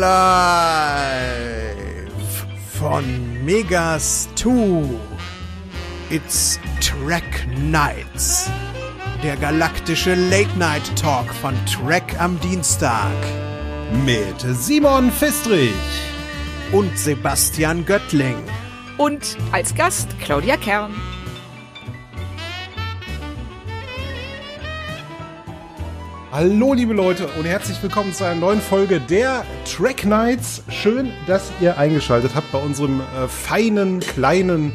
Live von Megas 2. It's Track Nights. Der galaktische Late Night Talk von Track am Dienstag. Mit Simon Fistrich und Sebastian Göttling. Und als Gast Claudia Kern. Hallo liebe Leute und herzlich willkommen zu einer neuen Folge der Track Nights. Schön, dass ihr eingeschaltet habt bei unserem äh, feinen kleinen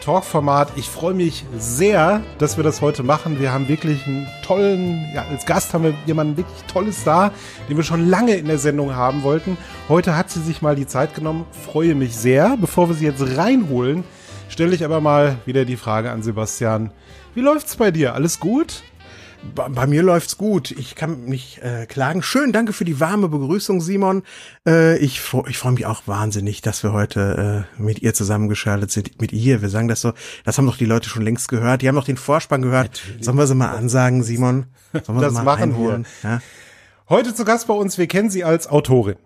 Talk-Format. Ich freue mich sehr, dass wir das heute machen. Wir haben wirklich einen tollen, ja, als Gast haben wir jemanden wirklich tolles da, den wir schon lange in der Sendung haben wollten. Heute hat sie sich mal die Zeit genommen, freue mich sehr. Bevor wir sie jetzt reinholen, stelle ich aber mal wieder die Frage an Sebastian. Wie läuft's bei dir? Alles gut? bei, bei mir läuft's gut. Ich kann mich äh, klagen. Schön, danke für die warme Begrüßung, Simon. Äh, ich ich freue mich auch wahnsinnig, dass wir heute äh, mit ihr zusammengeschaltet sind. Mit ihr, wir sagen das so. Das haben doch die Leute schon längst gehört. Die haben doch den Vorspann gehört. Natürlich. Sollen wir sie mal ansagen, Simon? Sollen wir das sie mal machen einholen? wir. Ja? Heute zu Gast bei uns, wir kennen sie als Autorin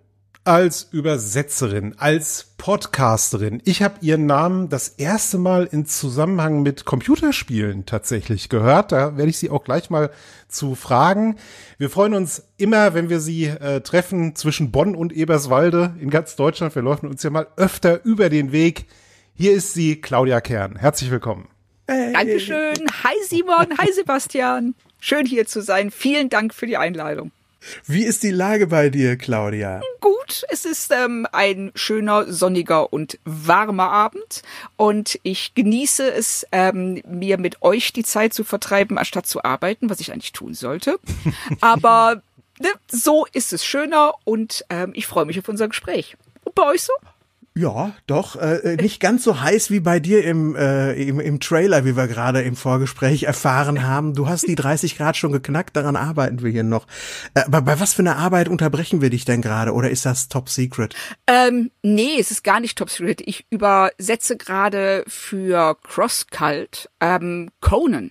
als Übersetzerin, als Podcasterin. Ich habe ihren Namen das erste Mal in Zusammenhang mit Computerspielen tatsächlich gehört. Da werde ich sie auch gleich mal zu fragen. Wir freuen uns immer, wenn wir sie äh, treffen zwischen Bonn und Eberswalde in ganz Deutschland. Wir laufen uns ja mal öfter über den Weg. Hier ist sie, Claudia Kern. Herzlich willkommen. Hey. Dankeschön. Hi Simon, hi Sebastian. Schön hier zu sein. Vielen Dank für die Einladung. Wie ist die Lage bei dir, Claudia? Gut, es ist ähm, ein schöner, sonniger und warmer Abend und ich genieße es, ähm, mir mit euch die Zeit zu vertreiben, anstatt zu arbeiten, was ich eigentlich tun sollte. Aber ne, so ist es schöner und ähm, ich freue mich auf unser Gespräch. Und bei euch so? Ja, doch. Äh, äh, nicht ganz so heiß wie bei dir im, äh, im, im Trailer, wie wir gerade im Vorgespräch erfahren haben. Du hast die 30 Grad schon geknackt, daran arbeiten wir hier noch. Äh, aber bei was für einer Arbeit unterbrechen wir dich denn gerade oder ist das Top Secret? Ähm, nee, es ist gar nicht Top Secret. Ich übersetze gerade für Cross Cult ähm, Conan.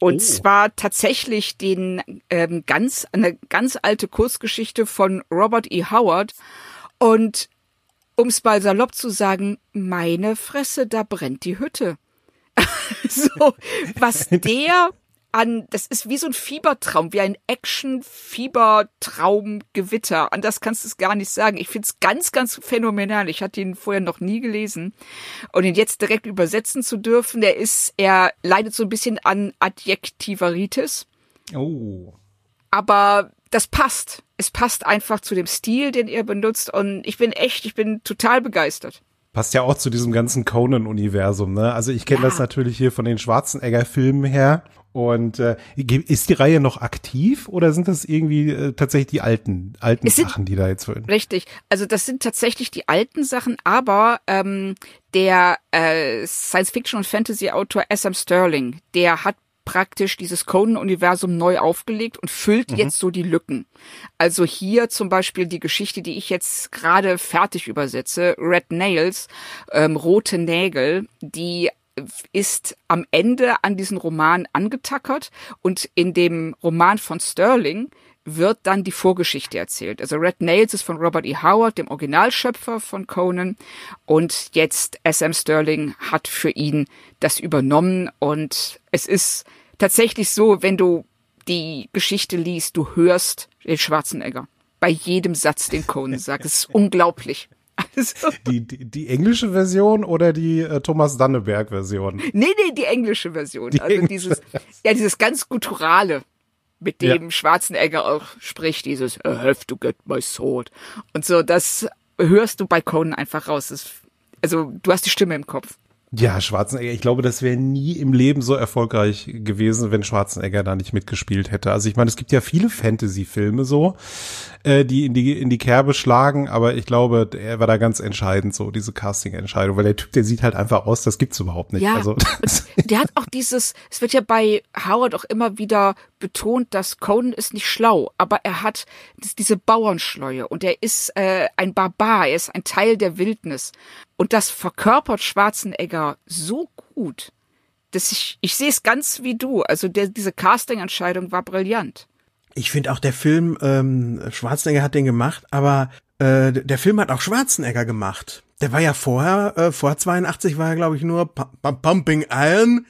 Und oh. zwar tatsächlich den ähm, ganz, eine ganz alte Kurzgeschichte von Robert E. Howard. Und um's mal salopp zu sagen, meine Fresse, da brennt die Hütte. so, also, was der an, das ist wie so ein Fiebertraum, wie ein Action-Fiebertraum-Gewitter. Anders kannst du es gar nicht sagen. Ich find's ganz, ganz phänomenal. Ich hatte ihn vorher noch nie gelesen. Und ihn jetzt direkt übersetzen zu dürfen, der ist, er leidet so ein bisschen an Adjektiveritis. Oh. Aber das passt. Es passt einfach zu dem Stil, den er benutzt. Und ich bin echt, ich bin total begeistert. Passt ja auch zu diesem ganzen Conan-Universum, ne? Also ich kenne ja. das natürlich hier von den Schwarzenegger-Filmen her. Und äh, ist die Reihe noch aktiv oder sind das irgendwie äh, tatsächlich die alten, alten sind, Sachen, die da jetzt würden? Richtig, also das sind tatsächlich die alten Sachen, aber ähm, der äh, Science-Fiction- und Fantasy-Autor Sam Sterling, der hat praktisch dieses Conan-Universum neu aufgelegt und füllt mhm. jetzt so die Lücken. Also hier zum Beispiel die Geschichte, die ich jetzt gerade fertig übersetze, Red Nails, ähm, rote Nägel, die ist am Ende an diesen Roman angetackert und in dem Roman von Sterling wird dann die Vorgeschichte erzählt. Also Red Nails ist von Robert E. Howard, dem Originalschöpfer von Conan. Und jetzt SM Sterling hat für ihn das übernommen. Und es ist tatsächlich so, wenn du die Geschichte liest, du hörst den Schwarzenegger bei jedem Satz, den Conan sagt. Es ist unglaublich. Also. Die, die, die, englische Version oder die äh, Thomas Danneberg Version? Nee, nee, die englische Version. Die also englische. dieses, ja, dieses ganz gutturale, mit dem ja. Schwarzenegger auch spricht, dieses I äh, have to get my sword. Und so, das hörst du bei Conan einfach raus. Das, also, du hast die Stimme im Kopf. Ja, Schwarzenegger, ich glaube, das wäre nie im Leben so erfolgreich gewesen, wenn Schwarzenegger da nicht mitgespielt hätte. Also ich meine, es gibt ja viele Fantasy-Filme so, äh, die in die in die Kerbe schlagen, aber ich glaube, er war da ganz entscheidend so diese Casting-Entscheidung, weil der Typ, der sieht halt einfach aus, das gibt's überhaupt nicht. Ja, also, der hat auch dieses, es wird ja bei Howard auch immer wieder betont, dass Conan ist nicht schlau, aber er hat diese Bauernschleue und er ist äh, ein Barbar, er ist ein Teil der Wildnis und das verkörpert Schwarzenegger so gut, dass ich, ich sehe es ganz wie du. Also der, diese Casting-Entscheidung war brillant. Ich finde auch der Film, ähm, Schwarzenegger hat den gemacht, aber äh, der Film hat auch Schwarzenegger gemacht. Der war ja vorher, äh, vor 82 war er, glaube ich, nur P P Pumping Iron.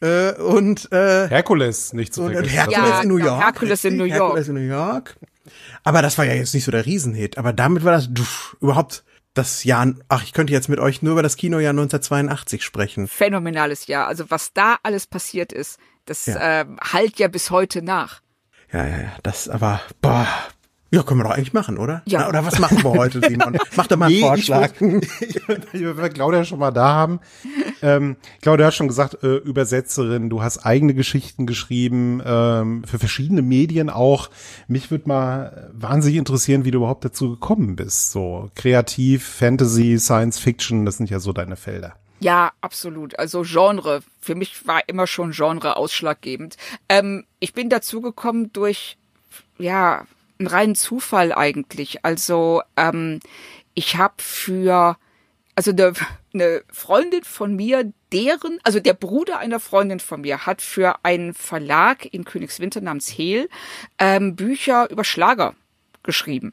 Äh, und äh, Herkules, nicht zu vergessen. Herkules ja, in New genau, York. Herkules in New York. Herkules in New York. Aber das war ja jetzt nicht so der Riesenhit. Aber damit war das pff, überhaupt das Jahr, ach, ich könnte jetzt mit euch nur über das Kinojahr 1982 sprechen. Phänomenales Jahr. Also was da alles passiert ist, das ja. Äh, halt ja bis heute nach. Ja, ja, ja, das aber, boah, ja, können wir doch eigentlich machen, oder? Ja. Na, oder was machen wir heute, Simon? Mach doch mal einen nee, Vorschlag. Ich, weil wir Claudia schon mal da haben. Ähm, Claudia hat schon gesagt, äh, Übersetzerin, du hast eigene Geschichten geschrieben, ähm, für verschiedene Medien auch. Mich würde mal wahnsinnig interessieren, wie du überhaupt dazu gekommen bist. So kreativ, Fantasy, Science Fiction, das sind ja so deine Felder. Ja, absolut. Also Genre. Für mich war immer schon Genre ausschlaggebend. Ähm, ich bin dazu gekommen durch ja, ein reinen Zufall eigentlich. Also ähm, ich habe für, also eine, ne Freundin von mir, deren, also der Bruder einer Freundin von mir hat für einen Verlag in Königswinter namens Hehl ähm, Bücher über Schlager geschrieben.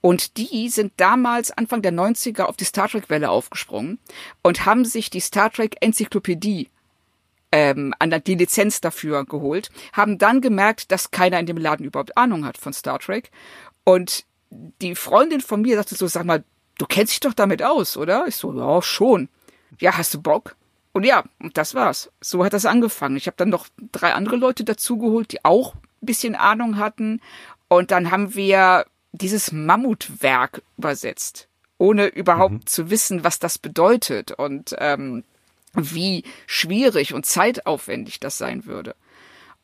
Und die sind damals Anfang der 90er auf die Star Trek Welle aufgesprungen und haben sich die Star Trek Enzyklopädie ähm, die Lizenz dafür geholt, haben dann gemerkt, dass keiner in dem Laden überhaupt Ahnung hat von Star Trek. Und die Freundin von mir sagte so, sag mal, du kennst dich doch damit aus, oder? Ich so, ja, schon. Ja, hast du Bock? Und ja, das war's. So hat das angefangen. Ich habe dann noch drei andere Leute dazugeholt, die auch ein bisschen Ahnung hatten. Und dann haben wir dieses Mammutwerk übersetzt, ohne überhaupt mhm. zu wissen, was das bedeutet. Und ähm, wie schwierig und zeitaufwendig das sein würde.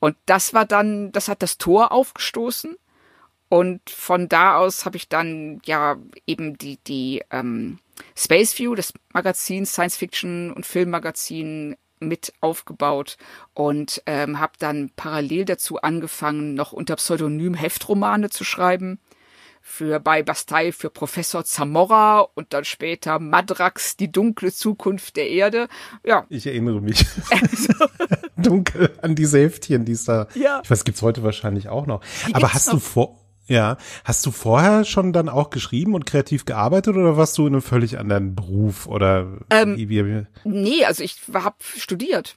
Und das war dann, das hat das Tor aufgestoßen. Und von da aus habe ich dann ja eben die, die ähm, Space View, das Magazin, Science Fiction und Filmmagazin mit aufgebaut und ähm, habe dann parallel dazu angefangen, noch unter Pseudonym Heftromane zu schreiben für bei Bastei für Professor Zamora und dann später Madrax, die dunkle Zukunft der Erde. Ja. Ich erinnere mich. Also. Dunkel an die Säftchen, die es da. Ja. Ich weiß, gibt's heute wahrscheinlich auch noch. Die Aber hast noch. du vor. Ja, hast du vorher schon dann auch geschrieben und kreativ gearbeitet oder warst du in einem völlig anderen Beruf oder? Ähm, wie, nee, also ich habe studiert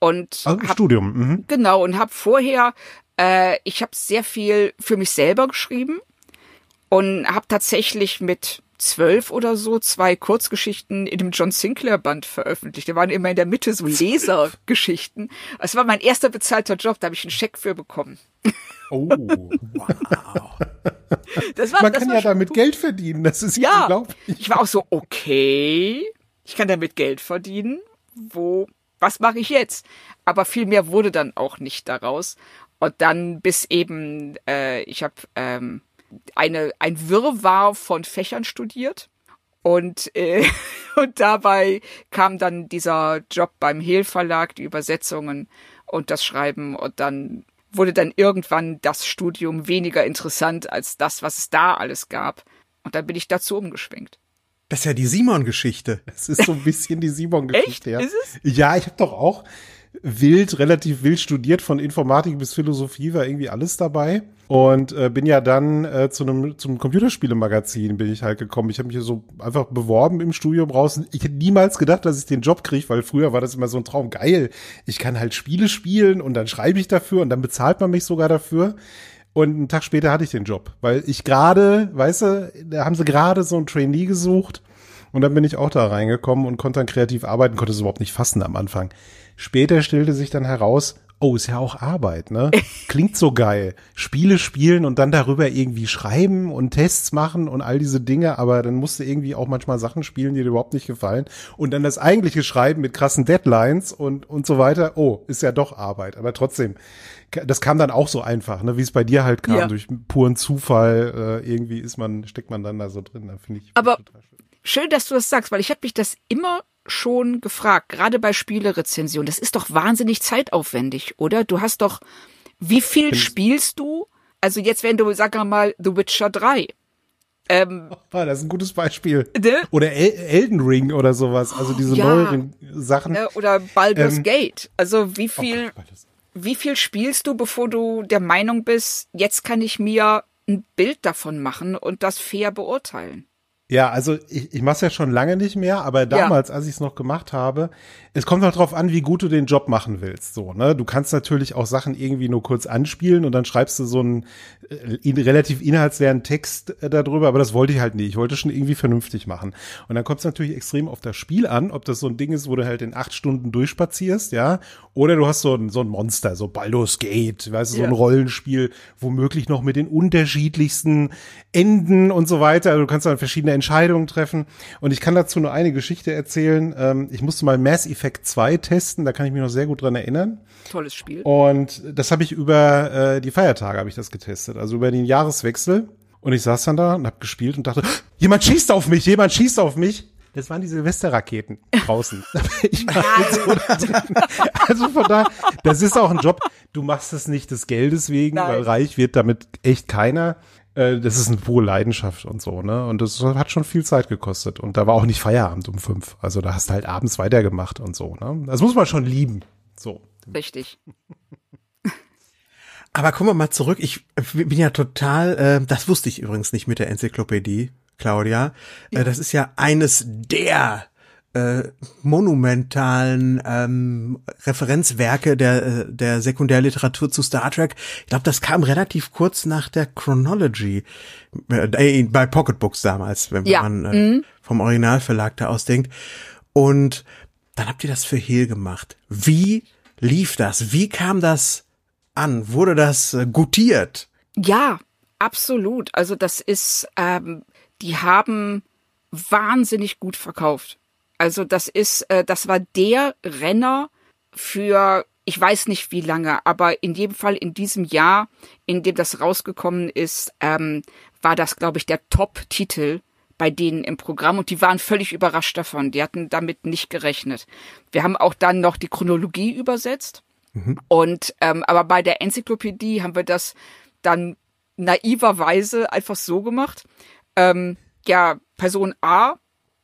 und also hab, Studium. Mhm. Genau und habe vorher, äh, ich habe sehr viel für mich selber geschrieben und habe tatsächlich mit zwölf oder so zwei Kurzgeschichten in dem John Sinclair Band veröffentlicht. Da waren immer in der Mitte so Lesergeschichten. Es war mein erster bezahlter Job, da habe ich einen Scheck für bekommen. Oh, wow. Das War, Man kann ja damit cool. Geld verdienen, das ist ja unglaublich. Ich war auch so, okay, ich kann damit Geld verdienen. Wo, was mache ich jetzt? Aber viel mehr wurde dann auch nicht daraus. Und dann bis eben, äh, ich habe ähm, eine, ein Wirrwarr von Fächern studiert. Und, äh, und dabei kam dann dieser Job beim Hehl Verlag, die Übersetzungen und das Schreiben. Und dann wurde dann irgendwann das Studium weniger interessant als das, was es da alles gab. Und dann bin ich dazu umgeschwenkt. Das ist ja die Simon-Geschichte. Es ist so ein bisschen die Simon-Geschichte. Echt? Ja. Ist es? Ja, ich habe doch auch wild, relativ wild studiert, von Informatik bis Philosophie war irgendwie alles dabei. Und äh, bin ja dann äh, zu einem zum Computerspielemagazin bin ich halt gekommen. Ich habe mich so einfach beworben im Studium raus. Ich hätte niemals gedacht, dass ich den Job kriege, weil früher war das immer so ein Traum. Geil, ich kann halt Spiele spielen und dann schreibe ich dafür und dann bezahlt man mich sogar dafür. Und einen Tag später hatte ich den Job, weil ich gerade, weißt du, da haben sie gerade so einen Trainee gesucht und dann bin ich auch da reingekommen und konnte dann kreativ arbeiten, konnte es überhaupt nicht fassen am Anfang. Später stellte sich dann heraus, oh, ist ja auch Arbeit, ne? Klingt so geil. Spiele spielen und dann darüber irgendwie schreiben und Tests machen und all diese Dinge, aber dann musst du irgendwie auch manchmal Sachen spielen, die dir überhaupt nicht gefallen. Und dann das eigentliche Schreiben mit krassen Deadlines und, und so weiter, oh, ist ja doch Arbeit. Aber trotzdem, das kam dann auch so einfach, ne? Wie es bei dir halt kam, ja. durch puren Zufall, äh, irgendwie ist man, steckt man dann da so drin, da finde ich. Aber schön, dass du das sagst, weil ich habe mich das immer schon gefragt, gerade bei Spielerezension. das ist doch wahnsinnig zeitaufwendig, oder? Du hast doch, wie viel spielst du? Also jetzt, wenn du, sag mal, The Witcher 3. Ähm, das ist ein gutes Beispiel. Ne? Oder El Elden Ring oder sowas. Also diese ja. neueren Sachen. Ne, oder Baldur's ähm, Gate. Also wie oh viel, oh wie viel spielst du, bevor du der Meinung bist, jetzt kann ich mir ein Bild davon machen und das fair beurteilen? Ja, also ich, ich mache es ja schon lange nicht mehr, aber damals, ja. als ich es noch gemacht habe, es kommt auch halt drauf an, wie gut du den Job machen willst. So, ne? Du kannst natürlich auch Sachen irgendwie nur kurz anspielen und dann schreibst du so einen äh, in, relativ inhaltsleeren Text äh, darüber, aber das wollte ich halt nicht. Ich wollte schon irgendwie vernünftig machen. Und dann kommt es natürlich extrem auf das Spiel an, ob das so ein Ding ist, wo du halt in acht Stunden durchspazierst, ja, oder du hast so ein, so ein Monster, so Baldur's Gate, weißt du, yeah. so ein Rollenspiel, womöglich noch mit den unterschiedlichsten Enden und so weiter. Also du kannst dann verschiedene Entscheidungen treffen. Und ich kann dazu nur eine Geschichte erzählen. Ähm, ich musste mal Mass Effect Effect 2 testen. Da kann ich mich noch sehr gut dran erinnern. Tolles Spiel. Und das habe ich über äh, die Feiertage habe ich das getestet, also über den Jahreswechsel. Und ich saß dann da und habe gespielt und dachte, ah, jemand schießt auf mich, jemand schießt auf mich. Das waren die Silvesterraketen draußen. so also von da, das ist auch ein Job. Du machst es nicht des Geldes wegen, Nein. weil reich wird damit echt keiner. Äh, das ist eine pure Leidenschaft und so, ne? Und das hat schon viel Zeit gekostet. Und da war auch nicht Feierabend um fünf. Also da hast du halt abends weitergemacht und so, ne? Das muss man schon lieben. So. Richtig. Aber kommen wir mal zurück. Ich bin ja total, äh, das wusste ich übrigens nicht mit der Enzyklopädie, Claudia. Äh, das ist ja eines der äh, monumentalen ähm, Referenzwerke der, äh, der Sekundärliteratur zu Star Trek. Ich glaube, das kam relativ kurz nach der Chronology, äh, äh, bei Pocketbooks damals, wenn ja. man äh, mhm. vom Originalverlag da ausdenkt. Und dann habt ihr das für Hehl gemacht. Wie lief das? Wie kam das an? Wurde das äh, gutiert? Ja, absolut. Also das ist, ähm, die haben wahnsinnig gut verkauft. Also das ist, äh, das war der Renner für, ich weiß nicht wie lange, aber in jedem Fall in diesem Jahr, in dem das rausgekommen ist, ähm, war das, glaube ich, der Top-Titel bei denen im Programm und die waren völlig überrascht davon. Die hatten damit nicht gerechnet. Wir haben auch dann noch die Chronologie übersetzt. Mhm. Und ähm, aber bei der Enzyklopädie haben wir das dann naiverweise einfach so gemacht. Ähm, ja, Person A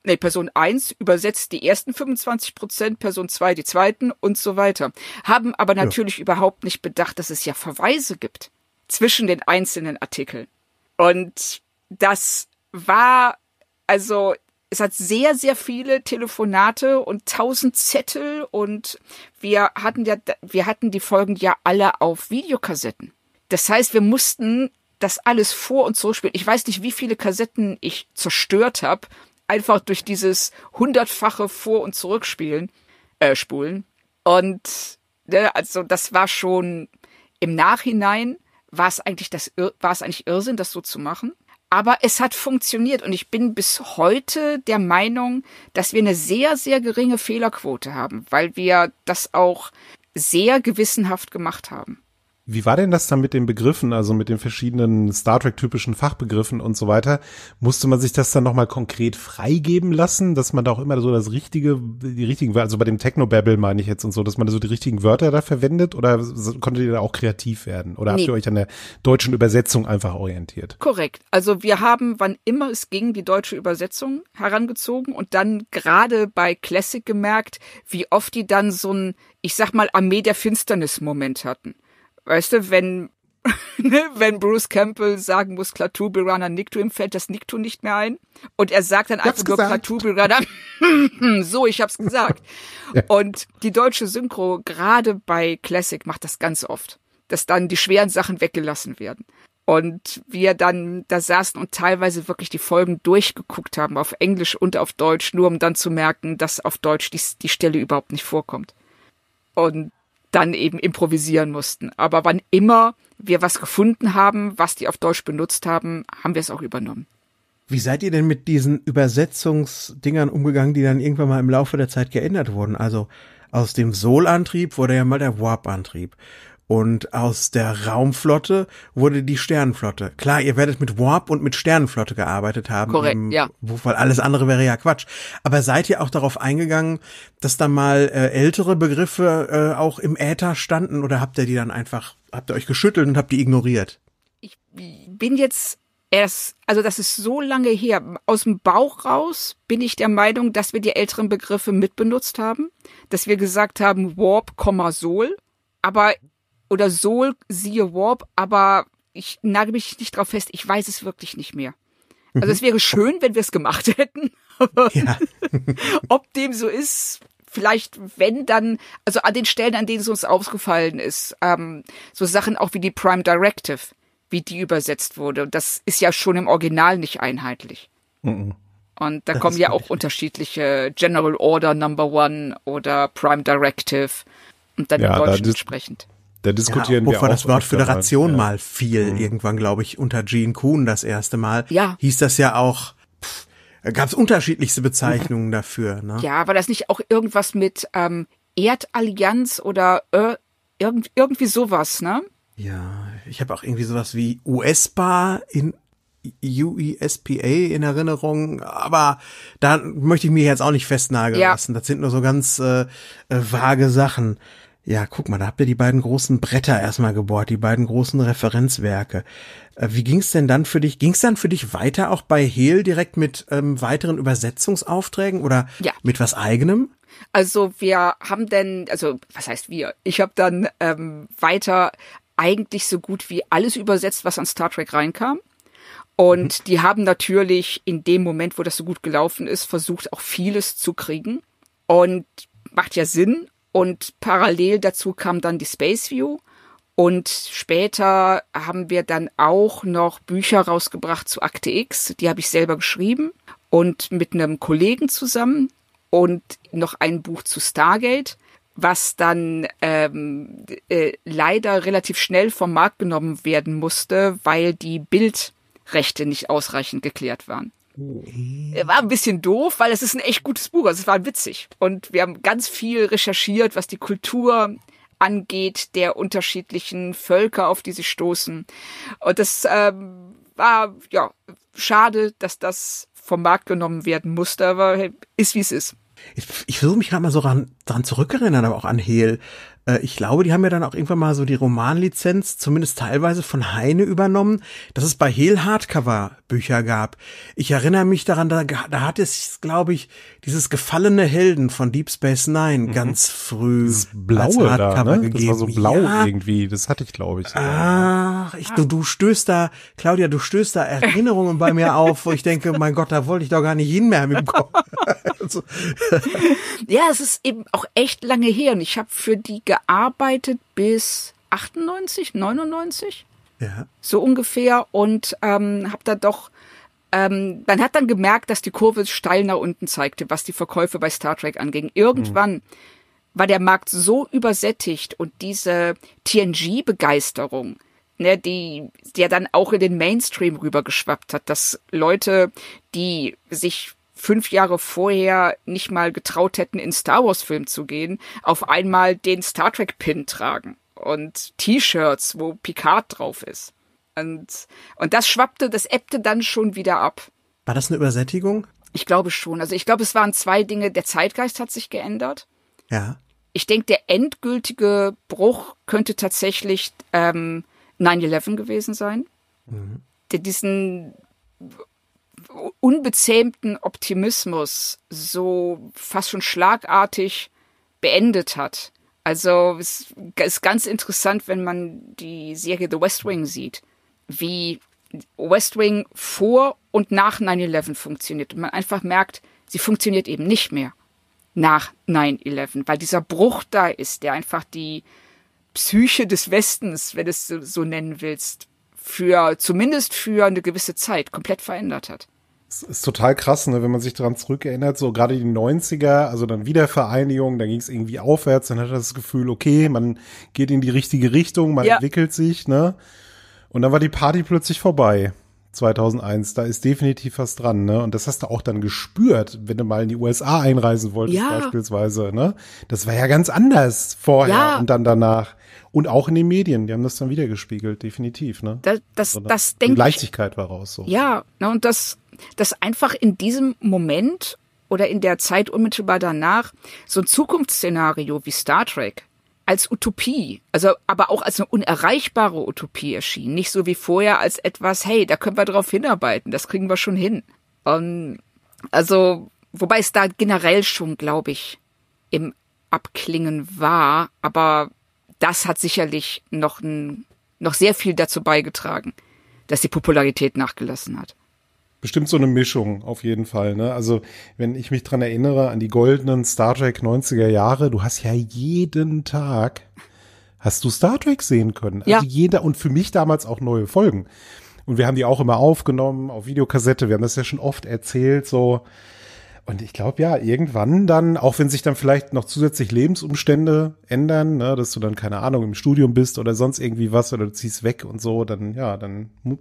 nee, Person 1 übersetzt die ersten 25 Prozent, Person 2 die zweiten und so weiter. Haben aber natürlich ja. überhaupt nicht bedacht, dass es ja Verweise gibt zwischen den einzelnen Artikeln. Und das war, also es hat sehr, sehr viele Telefonate und tausend Zettel und wir hatten ja, wir hatten die Folgen ja alle auf Videokassetten. Das heißt, wir mussten das alles vor und zurückspielen. Ich weiß nicht, wie viele Kassetten ich zerstört habe, einfach durch dieses hundertfache Vor- und Zurückspielen, äh, Spulen. Und ne, also das war schon im Nachhinein war es eigentlich das war es eigentlich Irrsinn, das so zu machen. Aber es hat funktioniert und ich bin bis heute der Meinung, dass wir eine sehr, sehr geringe Fehlerquote haben, weil wir das auch sehr gewissenhaft gemacht haben. Wie war denn das dann mit den Begriffen, also mit den verschiedenen Star Trek-typischen Fachbegriffen und so weiter? Musste man sich das dann nochmal konkret freigeben lassen, dass man da auch immer so das richtige, die richtigen Wörter, also bei dem Technobabble meine ich jetzt und so, dass man da so die richtigen Wörter da verwendet oder konntet ihr da auch kreativ werden? Oder nee. habt ihr euch an der deutschen Übersetzung einfach orientiert? Korrekt. Also wir haben, wann immer es ging, die deutsche Übersetzung herangezogen und dann gerade bei Classic gemerkt, wie oft die dann so ein, ich sag mal, Armee der Finsternis-Moment hatten weißt du, wenn, ne, wenn Bruce Campbell sagen muss, Klatubirana Niktu, ihm fällt das Niktu nicht mehr ein. Und er sagt dann einfach nur Klatubirana, so, ich hab's gesagt. Ja. Und die deutsche Synchro, gerade bei Classic, macht das ganz oft, dass dann die schweren Sachen weggelassen werden. Und wir dann da saßen und teilweise wirklich die Folgen durchgeguckt haben, auf Englisch und auf Deutsch, nur um dann zu merken, dass auf Deutsch die, die Stelle überhaupt nicht vorkommt. Und dann eben improvisieren mussten. Aber wann immer wir was gefunden haben, was die auf Deutsch benutzt haben, haben wir es auch übernommen. Wie seid ihr denn mit diesen Übersetzungsdingern umgegangen, die dann irgendwann mal im Laufe der Zeit geändert wurden? Also aus dem Sol-Antrieb wurde ja mal der Warp-Antrieb. Und aus der Raumflotte wurde die Sternenflotte. Klar, ihr werdet mit Warp und mit Sternenflotte gearbeitet haben. Korrekt, im, ja. Weil alles andere wäre ja Quatsch. Aber seid ihr auch darauf eingegangen, dass da mal äh, ältere Begriffe äh, auch im Äther standen oder habt ihr die dann einfach, habt ihr euch geschüttelt und habt die ignoriert? Ich bin jetzt erst, also das ist so lange her. Aus dem Bauch raus bin ich der Meinung, dass wir die älteren Begriffe mitbenutzt haben, dass wir gesagt haben Warp, Sol. Aber oder Soul, siehe Warp, aber ich nage mich nicht drauf fest, ich weiß es wirklich nicht mehr. Also mhm. es wäre schön, wenn wir es gemacht hätten. Aber ja. ob dem so ist, vielleicht wenn dann, also an den Stellen, an denen es uns aufgefallen ist, ähm, so Sachen auch wie die Prime Directive, wie die übersetzt wurde, das ist ja schon im Original nicht einheitlich. Mhm. Und da das kommen ja auch unterschiedliche General Order Number One oder Prime Directive und dann ja, im Deutschen entsprechend. Da diskutieren ja, wir auch. war das Wort Föderation ja. mal viel mhm. irgendwann, glaube ich, unter Gene Kuhn das erste Mal. Ja. Hieß das ja auch, pff, gab es unterschiedlichste Bezeichnungen mhm. dafür. Ne? Ja, war das nicht auch irgendwas mit ähm, Erdallianz oder äh, irgend, irgendwie sowas, ne? Ja, ich habe auch irgendwie sowas wie US-Bar in UESPA in Erinnerung, aber da möchte ich mir jetzt auch nicht festnageln ja. lassen. Das sind nur so ganz äh, äh vage Sachen. Ja, guck mal, da habt ihr die beiden großen Bretter erstmal gebohrt, die beiden großen Referenzwerke. Äh, wie ging's denn dann für dich? Ging's dann für dich weiter auch bei Hehl direkt mit ähm, weiteren Übersetzungsaufträgen oder ja. mit was eigenem? Also wir haben denn, also was heißt wir? Ich habe dann ähm, weiter eigentlich so gut wie alles übersetzt, was an Star Trek reinkam. Und mhm. die haben natürlich in dem Moment, wo das so gut gelaufen ist, versucht auch vieles zu kriegen. Und macht ja Sinn. Und parallel dazu kam dann die Space View. Und später haben wir dann auch noch Bücher rausgebracht zu Akte X. Die habe ich selber geschrieben und mit einem Kollegen zusammen und noch ein Buch zu Stargate, was dann ähm, äh, leider relativ schnell vom Markt genommen werden musste, weil die Bildrechte nicht ausreichend geklärt waren. Er War ein bisschen doof, weil es ist ein echt gutes Buch. Also es war witzig. Und wir haben ganz viel recherchiert, was die Kultur angeht, der unterschiedlichen Völker, auf die sie stoßen. Und das ähm, war, ja, schade, dass das vom Markt genommen werden musste, aber ist wie es ist. Ich, ich versuche mich gerade mal so ran, zurückerinnern, aber auch an Hehl. Äh, ich glaube, die haben ja dann auch irgendwann mal so die Romanlizenz, zumindest teilweise von Heine übernommen, dass es bei Hehl Hardcover-Bücher gab. Ich erinnere mich daran, da, da hat es, glaube ich, dieses gefallene Helden von Deep Space Nine mhm. ganz früh das blaue Hardcover da, ne? gegeben. Das war so blau ja. irgendwie, das hatte ich, glaube ich. Ach, ich, du, du stößt da, Claudia, du stößt da Erinnerungen bei mir auf, wo ich denke, mein Gott, da wollte ich doch gar nicht hin mehr mit dem Kopf. also. Ja, es ist eben auch echt lange her und ich habe für die gearbeitet bis 98, 99. Ja. So ungefähr. Und ähm, habe da doch ähm, man hat dann gemerkt, dass die Kurve steil nach unten zeigte, was die Verkäufe bei Star Trek anging. Irgendwann mhm. war der Markt so übersättigt und diese TNG-Begeisterung, ne, die, ja dann auch in den Mainstream rübergeschwappt hat, dass Leute, die sich fünf Jahre vorher nicht mal getraut hätten, in Star Wars-Film zu gehen, auf einmal den Star Trek-Pin tragen und T-Shirts, wo Picard drauf ist. Und, und das schwappte, das ebbte dann schon wieder ab. War das eine Übersättigung? Ich glaube schon. Also ich glaube, es waren zwei Dinge. Der Zeitgeist hat sich geändert. Ja. Ich denke, der endgültige Bruch könnte tatsächlich ähm, 9-11 gewesen sein. Mhm. Der diesen unbezähmten Optimismus so fast schon schlagartig beendet hat. Also es ist ganz interessant, wenn man die Serie The West Wing sieht, wie West Wing vor und nach 9-11 funktioniert. Und man einfach merkt, sie funktioniert eben nicht mehr nach 9-11, weil dieser Bruch da ist, der einfach die Psyche des Westens, wenn du es so nennen willst, für zumindest für eine gewisse Zeit komplett verändert hat. Es ist total krass, ne, wenn man sich daran zurückerinnert, so gerade die 90er, also dann Wiedervereinigung, dann ging es irgendwie aufwärts, dann hat er das Gefühl, okay, man geht in die richtige Richtung, man ja. entwickelt sich, ne? Und dann war die Party plötzlich vorbei. 2001, da ist definitiv was dran, ne? Und das hast du auch dann gespürt, wenn du mal in die USA einreisen wolltest ja. beispielsweise, ne? Das war ja ganz anders vorher ja. und dann danach und auch in den Medien, die haben das dann wieder gespiegelt, definitiv, ne? Das das, also, das denke Leichtigkeit war raus so. Ja, ne? und das dass einfach in diesem Moment oder in der Zeit unmittelbar danach so ein Zukunftsszenario wie Star Trek als Utopie, also aber auch als eine unerreichbare Utopie erschien, nicht so wie vorher als etwas, hey, da können wir drauf hinarbeiten, das kriegen wir schon hin. Um, ähm, also, wobei es da generell schon, glaube ich, im Abklingen war, aber das hat sicherlich noch, ein, noch sehr viel dazu beigetragen, dass die Popularität nachgelassen hat bestimmt so eine Mischung auf jeden Fall. Ne? Also wenn ich mich dran erinnere an die goldenen Star Trek 90er Jahre, du hast ja jeden Tag hast du Star Trek sehen können. Also ja. Also jeder und für mich damals auch neue Folgen. Und wir haben die auch immer aufgenommen auf Videokassette. Wir haben das ja schon oft erzählt so. Und ich glaube ja, irgendwann dann, auch wenn sich dann vielleicht noch zusätzlich Lebensumstände ändern, ne, dass du dann keine Ahnung im Studium bist oder sonst irgendwie was oder du ziehst weg und so, dann ja, dann mu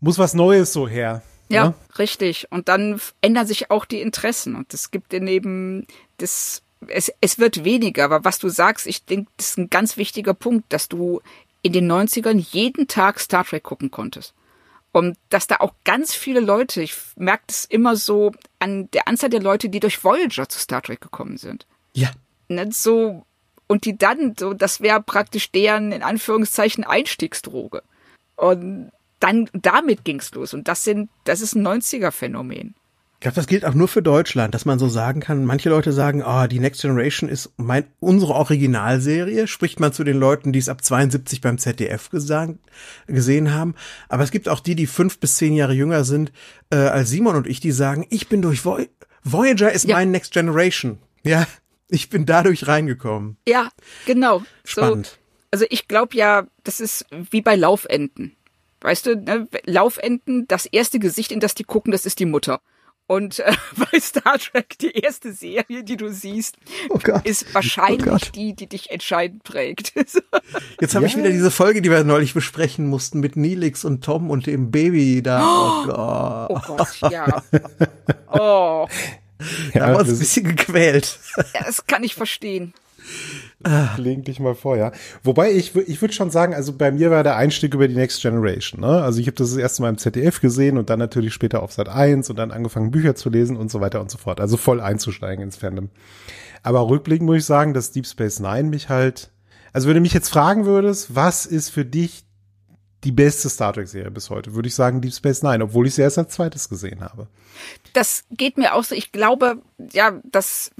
muss was Neues so her. Ja, ja, richtig. Und dann ändern sich auch die Interessen. Und es gibt daneben das. Es, es wird weniger, aber was du sagst, ich denke, das ist ein ganz wichtiger Punkt, dass du in den 90ern jeden Tag Star Trek gucken konntest. Und dass da auch ganz viele Leute, ich merke das immer so an der Anzahl der Leute, die durch Voyager zu Star Trek gekommen sind. Ja. Ne, so, und die dann, so, das wäre praktisch deren, in Anführungszeichen, Einstiegsdroge. Und dann damit es los. Und das sind, das ist ein 90er-Phänomen. Ich glaube, das gilt auch nur für Deutschland, dass man so sagen kann, manche Leute sagen, oh, die Next Generation ist mein, unsere Originalserie, spricht man zu den Leuten, die es ab 72 beim ZDF gesang, gesehen haben. Aber es gibt auch die, die fünf bis zehn Jahre jünger sind äh, als Simon und ich, die sagen, ich bin durch Voy Voyager ist ja. mein Next Generation. Ja, ich bin dadurch reingekommen. Ja, genau. Spannend. So, also ich glaube ja, das ist wie bei Laufenden. Weißt du, ne, Laufenten, das erste Gesicht, in das die gucken, das ist die Mutter. Und äh, bei Star Trek, die erste Serie, die du siehst, oh ist oh wahrscheinlich oh die, die dich entscheidend prägt. Jetzt habe ja. ich wieder diese Folge, die wir neulich besprechen mussten, mit Neelix und Tom und dem Baby da. Oh, oh Gott, ja. Oh. Ja, Damals ein bisschen gequält. Ja, das kann ich verstehen gelegentlich mal vor, ja. Wobei ich, ich würde schon sagen, also bei mir war der Einstieg über die Next Generation. Ne? Also ich habe das, das erste Mal im ZDF gesehen und dann natürlich später auf Sat 1 und dann angefangen Bücher zu lesen und so weiter und so fort. Also voll einzusteigen ins Fandom. Aber rückblickend muss ich sagen, dass Deep Space Nine mich halt, also wenn du mich jetzt fragen würdest, was ist für dich die beste Star Trek-Serie bis heute, würde ich sagen Deep Space Nine, obwohl ich sie erst als zweites gesehen habe. Das geht mir auch so. Ich glaube, ja, dass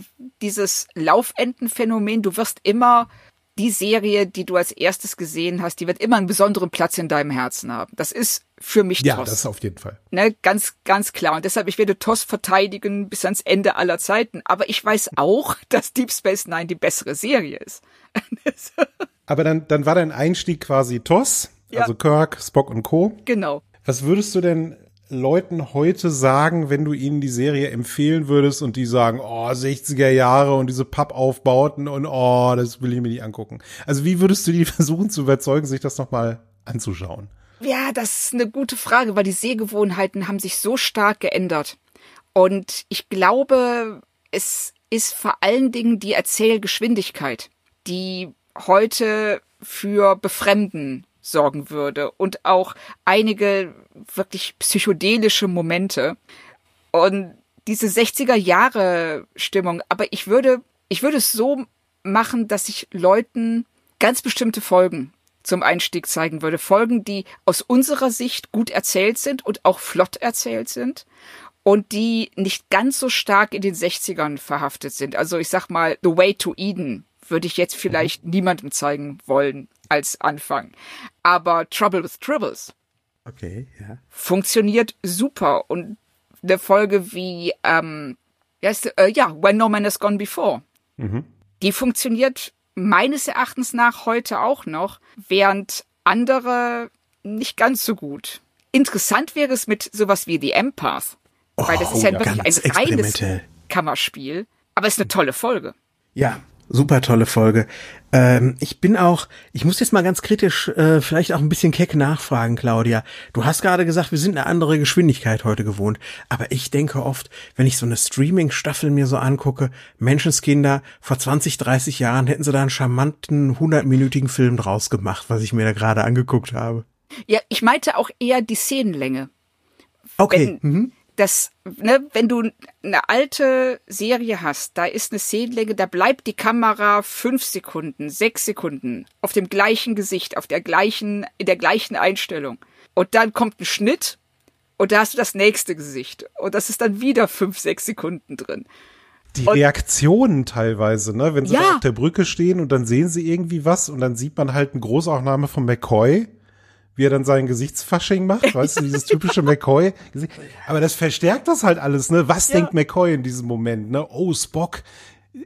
dieses Laufenden-Phänomen, du wirst immer die Serie, die du als erstes gesehen hast, die wird immer einen besonderen Platz in deinem Herzen haben. Das ist für mich ja, TOS. Ja, das auf jeden Fall. Ne, ganz, ganz klar. Und deshalb, ich werde TOS verteidigen bis ans Ende aller Zeiten. Aber ich weiß auch, dass Deep Space Nine die bessere Serie ist. Aber dann, dann war dein Einstieg quasi TOS ja. Also Kirk, Spock und Co. Genau. Was würdest du denn Leuten heute sagen, wenn du ihnen die Serie empfehlen würdest und die sagen, oh, 60er Jahre und diese Pappaufbauten und oh, das will ich mir nicht angucken. Also wie würdest du die versuchen zu überzeugen, sich das nochmal anzuschauen? Ja, das ist eine gute Frage, weil die Sehgewohnheiten haben sich so stark geändert. Und ich glaube, es ist vor allen Dingen die Erzählgeschwindigkeit, die heute für Befremden sorgen würde und auch einige wirklich psychedelische Momente und diese 60er Jahre Stimmung. Aber ich würde, ich würde es so machen, dass ich Leuten ganz bestimmte Folgen zum Einstieg zeigen würde. Folgen, die aus unserer Sicht gut erzählt sind und auch flott erzählt sind und die nicht ganz so stark in den 60ern verhaftet sind. Also ich sag mal, The Way to Eden würde ich jetzt vielleicht mhm. niemandem zeigen wollen als Anfang. Aber Trouble with Tribbles okay, ja. funktioniert super und eine Folge wie ähm, yes, äh, ja, When No Man Has Gone Before, mhm. die funktioniert meines Erachtens nach heute auch noch, während andere nicht ganz so gut. Interessant wäre es mit sowas wie The Empath, oh, weil das ist ja, oh, ja wirklich ein reines Kammerspiel, aber es ist eine tolle Folge. Ja, Super tolle Folge. Ähm, ich bin auch, ich muss jetzt mal ganz kritisch, äh, vielleicht auch ein bisschen keck nachfragen, Claudia. Du hast gerade gesagt, wir sind eine andere Geschwindigkeit heute gewohnt. Aber ich denke oft, wenn ich so eine Streaming-Staffel mir so angucke, Menschenskinder, vor 20, 30 Jahren hätten sie da einen charmanten, 100-minütigen Film draus gemacht, was ich mir da gerade angeguckt habe. Ja, ich meinte auch eher die Szenenlänge. Okay. Wenn, mhm das, ne, wenn du eine alte Serie hast, da ist eine Szenenlänge, da bleibt die Kamera fünf Sekunden, sechs Sekunden auf dem gleichen Gesicht, auf der gleichen, in der gleichen Einstellung. Und dann kommt ein Schnitt und da hast du das nächste Gesicht. Und das ist dann wieder fünf, sechs Sekunden drin. Die und Reaktionen teilweise, ne? Wenn sie ja. auf der Brücke stehen und dann sehen sie irgendwie was und dann sieht man halt eine Großaufnahme von McCoy wie er dann sein Gesichtsfasching macht, weißt du, dieses typische McCoy. Aber das verstärkt das halt alles, ne? Was ja. denkt McCoy in diesem Moment, ne? Oh, Spock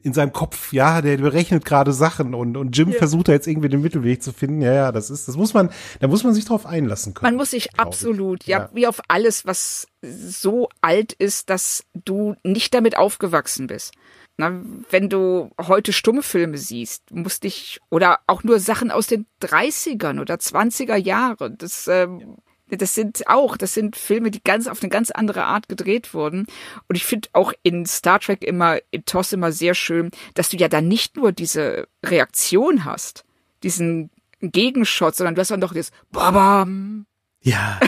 in seinem Kopf, ja, der berechnet gerade Sachen und, und Jim ja. versucht da jetzt irgendwie den Mittelweg zu finden. Ja, ja, das ist, das muss man, da muss man sich drauf einlassen können. Man muss sich absolut, ja, ja, wie auf alles, was so alt ist, dass du nicht damit aufgewachsen bist. Na, Wenn du heute stumme Filme siehst, musst dich, oder auch nur Sachen aus den 30ern oder 20er Jahren, das, ähm, das sind auch, das sind Filme, die ganz auf eine ganz andere Art gedreht wurden. Und ich finde auch in Star Trek immer, in TOS immer sehr schön, dass du ja dann nicht nur diese Reaktion hast, diesen Gegenshot, sondern du hast dann doch dieses Babam. Ja.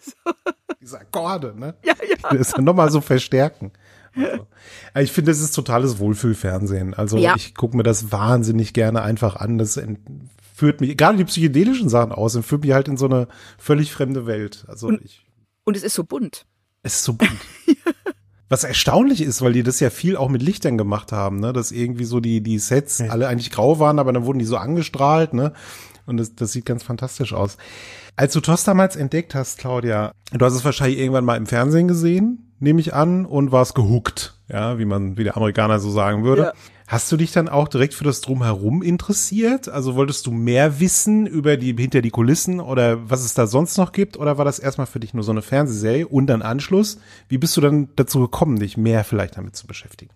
so. Diese Akkorde, ne? Ja, ja. Das nochmal so verstärken. Also, ich finde, das ist totales Wohlfühlfernsehen. Also ja. ich gucke mir das wahnsinnig gerne einfach an. Das führt mich, gerade die psychedelischen Sachen aus, und führt mich halt in so eine völlig fremde Welt. Also und, ich. Und es ist so bunt. Es ist so bunt. Was erstaunlich ist, weil die das ja viel auch mit Lichtern gemacht haben, ne? Dass irgendwie so die, die Sets ja. alle eigentlich grau waren, aber dann wurden die so angestrahlt, ne? Und das, das sieht ganz fantastisch aus. Als du TOS damals entdeckt hast, Claudia, du hast es wahrscheinlich irgendwann mal im Fernsehen gesehen, nehme ich an, und warst gehuckt, ja, wie man, wie der Amerikaner so sagen würde. Ja. Hast du dich dann auch direkt für das Drumherum interessiert? Also wolltest du mehr wissen über die hinter die Kulissen oder was es da sonst noch gibt? Oder war das erstmal für dich nur so eine Fernsehserie und dann Anschluss? Wie bist du dann dazu gekommen, dich mehr vielleicht damit zu beschäftigen?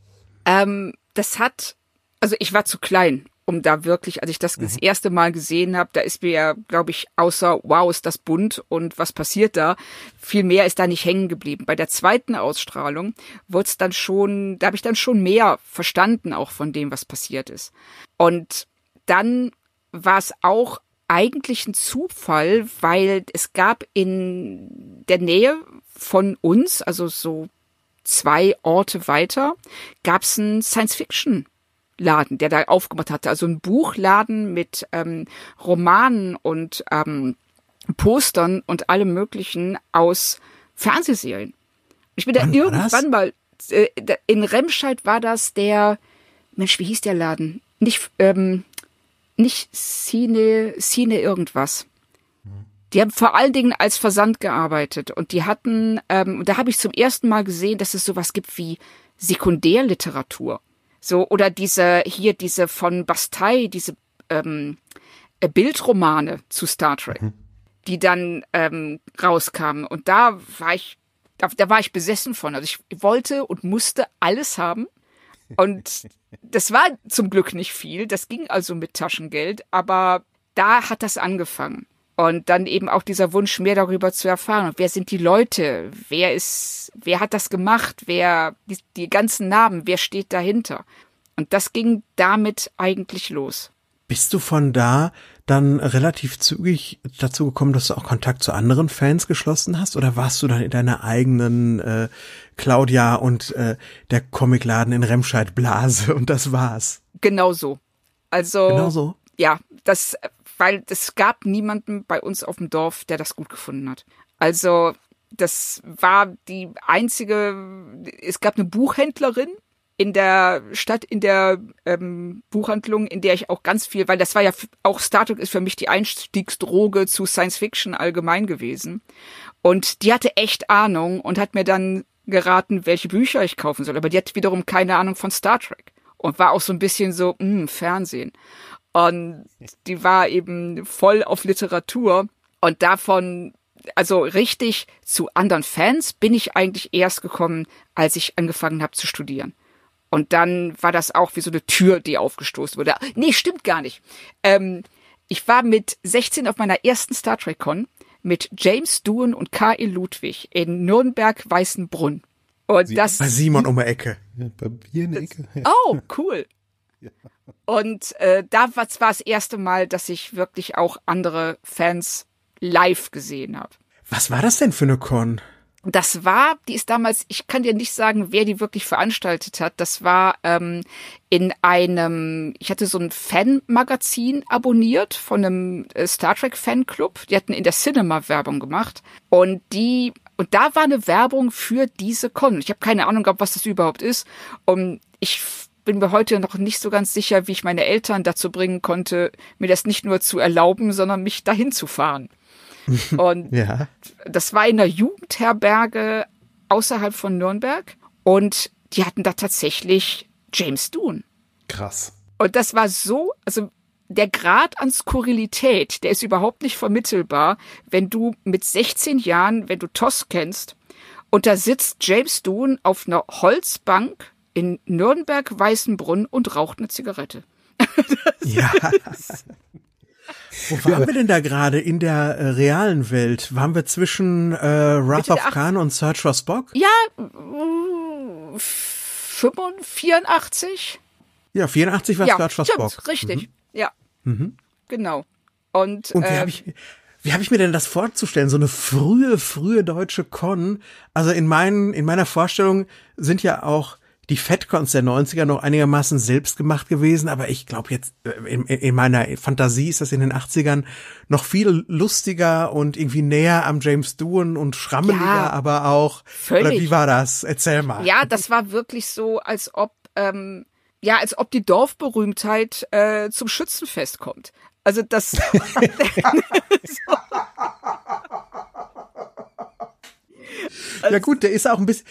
Ähm, das hat, also ich war zu klein, um da wirklich, als ich das mhm. das erste Mal gesehen habe, da ist mir ja, glaube ich, außer wow, ist das bunt und was passiert da, viel mehr ist da nicht hängen geblieben. Bei der zweiten Ausstrahlung wurde es dann schon, da habe ich dann schon mehr verstanden auch von dem, was passiert ist. Und dann war es auch eigentlich ein Zufall, weil es gab in der Nähe von uns, also so zwei Orte weiter, gab es einen Science-Fiction Laden, der da aufgemacht hatte. Also ein Buchladen mit ähm, Romanen und ähm, Postern und allem Möglichen aus Fernsehserien. Ich bin Wann da irgendwann mal, äh, in Remscheid war das der, Mensch, wie hieß der Laden? Nicht, ähm, nicht Cine, Cine irgendwas. Die haben vor allen Dingen als Versand gearbeitet und die hatten, ähm, da habe ich zum ersten Mal gesehen, dass es sowas gibt wie Sekundärliteratur. So, oder diese, hier diese von Bastei, diese ähm, äh, Bildromane zu Star Trek, mhm. die dann ähm, rauskamen. Und da war ich, da, da war ich besessen von. Also ich wollte und musste alles haben. Und das war zum Glück nicht viel. Das ging also mit Taschengeld, aber da hat das angefangen. Und dann eben auch dieser Wunsch, mehr darüber zu erfahren. Wer sind die Leute? Wer ist, wer hat das gemacht? Wer, die, die ganzen Namen, wer steht dahinter? Und das ging damit eigentlich los. Bist du von da dann relativ zügig dazu gekommen, dass du auch Kontakt zu anderen Fans geschlossen hast? Oder warst du dann in deiner eigenen äh, Claudia und äh, der Comicladen in Remscheid Blase und das war's? Genau so. Also. Genau so? Ja, das weil es gab niemanden bei uns auf dem Dorf, der das gut gefunden hat. Also das war die einzige, es gab eine Buchhändlerin in der Stadt, in der ähm, Buchhandlung, in der ich auch ganz viel, weil das war ja auch Star Trek ist für mich die Einstiegsdroge zu Science Fiction allgemein gewesen. Und die hatte echt Ahnung und hat mir dann geraten, welche Bücher ich kaufen soll. Aber die hat wiederum keine Ahnung von Star Trek und war auch so ein bisschen so, mh, hm, Fernsehen. Und die war eben voll auf Literatur. Und davon, also richtig zu anderen Fans bin ich eigentlich erst gekommen, als ich angefangen habe zu studieren. Und dann war das auch wie so eine Tür, die aufgestoßen wurde. Nee, stimmt gar nicht. Ähm, ich war mit 16 auf meiner ersten Star Trek Con mit James Doohan und K.E. Ludwig in Nürnberg-Weißenbrunn. Und Sie, das. Bei Simon um die Ecke. Ja, bei mir in der Ecke. Ja. Oh, cool. Und äh, da war das erste Mal, dass ich wirklich auch andere Fans live gesehen habe. Was war das denn für eine Con? Das war, die ist damals, ich kann dir nicht sagen, wer die wirklich veranstaltet hat. Das war ähm, in einem, ich hatte so ein Fan-Magazin abonniert von einem äh, Star Trek Fanclub. Die hatten in der Cinema Werbung gemacht. Und die, und da war eine Werbung für diese Con. Ich habe keine Ahnung gehabt, was das überhaupt ist. Und ich bin mir heute noch nicht so ganz sicher, wie ich meine Eltern dazu bringen konnte, mir das nicht nur zu erlauben, sondern mich dahin zu fahren. Und ja. das war in einer Jugendherberge außerhalb von Nürnberg und die hatten da tatsächlich James Dune. Krass. Und das war so, also der Grad an Skurrilität, der ist überhaupt nicht vermittelbar, wenn du mit 16 Jahren, wenn du Toss kennst, und da sitzt James Dune auf einer Holzbank in Nürnberg, Weißenbrunn und raucht eine Zigarette. ja. Wo waren wir denn da gerade in der äh, realen Welt? Waren wir zwischen äh, Wrath of Khan und Search for Spock? Ja, 85. Mm, ja, 84 war ja, Search for stimmt, Spock. Richtig, mhm. ja. Mhm. Genau. Und, und wie äh, habe ich, hab ich mir denn das vorzustellen? So eine frühe, frühe deutsche Con. Also in, meinen, in meiner Vorstellung sind ja auch die Fatcons der 90er noch einigermaßen selbst gemacht gewesen, aber ich glaube jetzt äh, in, in, meiner Fantasie ist das in den 80ern noch viel lustiger und irgendwie näher am James Doohan und schrammeliger, ja, aber auch völlig. oder wie war das? Erzähl mal. Ja, das war wirklich so, als ob ähm, ja, als ob die Dorfberühmtheit äh, zum Schützenfest kommt. Also das. so. Also ja gut, der ist auch ein bisschen,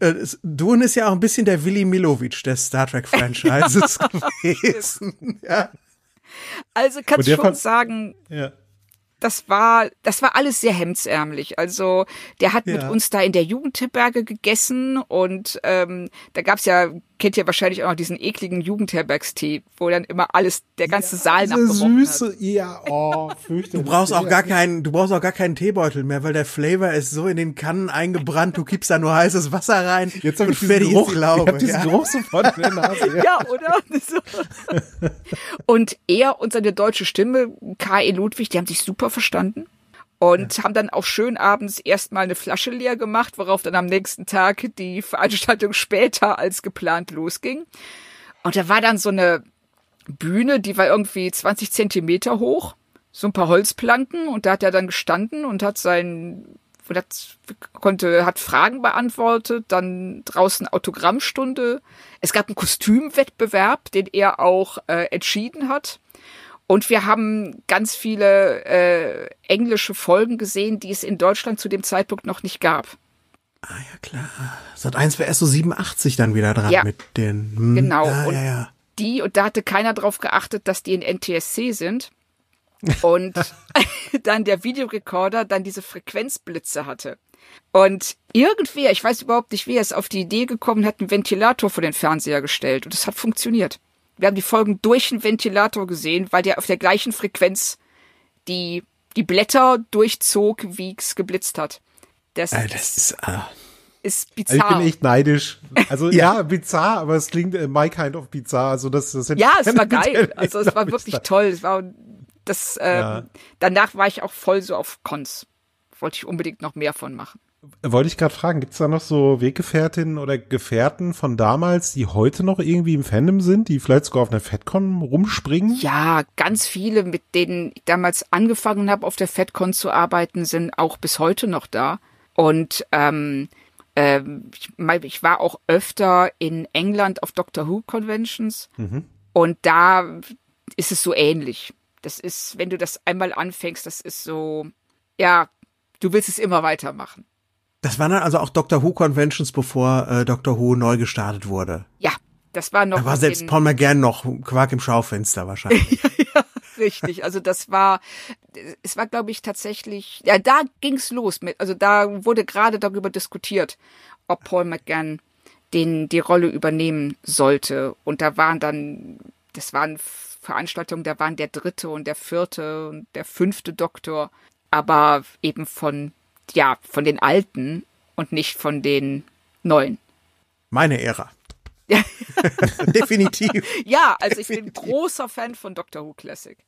äh, Dune ist ja auch ein bisschen der Willy Milovic des Star Trek Franchises gewesen. ja. Also kannst du schon fand, sagen, ja. das war, das war alles sehr hemdsärmlich. Also der hat ja. mit uns da in der Jugendherberge gegessen und ähm, da gab's ja kennt ja wahrscheinlich auch noch diesen ekligen Jugendherbergstee, wo dann immer alles, der ganze ja, Saal nach süße, hat. ja, oh, fürchterlich. Du brauchst auch gar keinen, du brauchst auch gar keinen Teebeutel mehr, weil der Flavor ist so in den Kannen eingebrannt, du kippst da nur heißes Wasser rein. Jetzt habe ich diesen Geruch, Laube, ich diesen ja. Geruch sofort in der Nase. Ja, ja oder? So. Und er und seine deutsche Stimme, K.E. Ludwig, die haben sich super verstanden und ja. haben dann auch schön abends erstmal eine Flasche leer gemacht, worauf dann am nächsten Tag die Veranstaltung später als geplant losging. Und da war dann so eine Bühne, die war irgendwie 20 Zentimeter hoch, so ein paar Holzplanken und da hat er dann gestanden und hat sein und hat, konnte, hat Fragen beantwortet, dann draußen Autogrammstunde. Es gab einen Kostümwettbewerb, den er auch äh, entschieden hat. Und wir haben ganz viele äh, englische Folgen gesehen, die es in Deutschland zu dem Zeitpunkt noch nicht gab. Ah ja, klar. Sat 1 wäre erst so 87 dann wieder dran ja. mit den. Hm, genau. Ja, und ja, ja. Die, und da hatte keiner drauf geachtet, dass die in NTSC sind. Und dann der Videorekorder dann diese Frequenzblitze hatte. Und irgendwer, ich weiß überhaupt nicht, wer ist auf die Idee gekommen, hat einen Ventilator vor den Fernseher gestellt. Und es hat funktioniert wir haben die Folgen durch den Ventilator gesehen, weil der auf der gleichen Frequenz die, die Blätter durchzog, wie es geblitzt hat. Das, äh, das ist, äh, ist also bizarr. Ich bin echt neidisch. Also ja. ja. bizarr, aber es klingt äh, my kind of bizarr. Also, das, das ja, es war geil. Also es war wirklich toll. Es war, das, äh, ja. Danach war ich auch voll so auf Cons. Wollte ich unbedingt noch mehr von machen. Wollte ich gerade fragen, gibt es da noch so Weggefährtinnen oder Gefährten von damals, die heute noch irgendwie im Fandom sind, die vielleicht sogar auf einer FedCon rumspringen? Ja, ganz viele, mit denen ich damals angefangen habe, auf der FedCon zu arbeiten, sind auch bis heute noch da. Und ähm, äh, ich, ich war auch öfter in England auf Doctor Who Conventions mhm. und da ist es so ähnlich. Das ist, wenn du das einmal anfängst, das ist so, ja, du willst es immer weitermachen. Das waren dann also auch Doctor Who Conventions, bevor äh, Doctor Who neu gestartet wurde. Ja, das war noch. Da war selbst Paul McGann noch Quark im Schaufenster wahrscheinlich. ja, ja, richtig. Also das war, es war glaube ich tatsächlich, ja, da ging's los mit. Also da wurde gerade darüber diskutiert, ob Paul McGann den die Rolle übernehmen sollte. Und da waren dann, das waren Veranstaltungen, da waren der dritte und der vierte und der fünfte Doktor, aber eben von ja, von den Alten und nicht von den Neuen. Meine Ära. Definitiv. Ja, also Definitiv. ich bin großer Fan von Doctor Who Classic.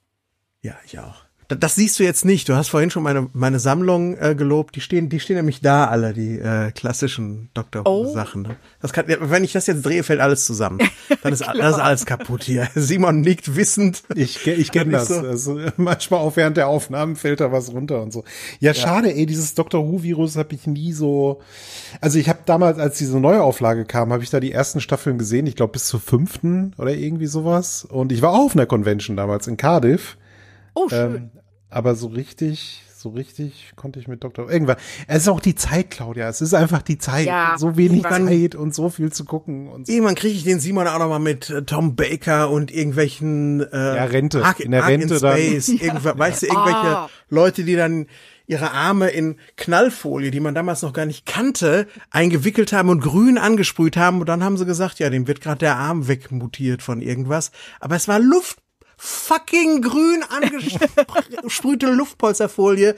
Ja, ich auch. Das, das siehst du jetzt nicht. Du hast vorhin schon meine, meine Sammlung äh, gelobt. Die stehen, die stehen nämlich da alle, die äh, klassischen Dr. Oh. sachen ne? Das kann, wenn ich das jetzt drehe, fällt alles zusammen. Dann ist, das ist alles kaputt hier. Simon nickt wissend. Ich, ich kenne das. So. Also, manchmal auch während der Aufnahmen fällt da was runter und so. Ja, ja. schade, ey, dieses Dr. Who-Virus habe ich nie so. Also ich habe damals, als diese Neuauflage kam, habe ich da die ersten Staffeln gesehen. Ich glaube bis zur fünften oder irgendwie sowas. Und ich war auch auf einer Convention damals in Cardiff. Oh, ähm, schön. Ähm, aber so richtig, so richtig konnte ich mit Dr. Irgendwann. Es ist auch die Zeit, Claudia. Es ist einfach die Zeit. Ja, so wenig Zeit und so viel zu gucken. Und so. Irgendwann kriege ich den Simon auch nochmal mit äh, Tom Baker und irgendwelchen äh, ja, Rente. Arc, in der Rente in Space, dann. ja. Weißt du, irgendwelche ah. Leute, die dann ihre Arme in Knallfolie, die man damals noch gar nicht kannte, eingewickelt haben und grün angesprüht haben. Und dann haben sie gesagt, ja, dem wird gerade der Arm wegmutiert von irgendwas. Aber es war Luft fucking grün angesprühte Luftpolsterfolie.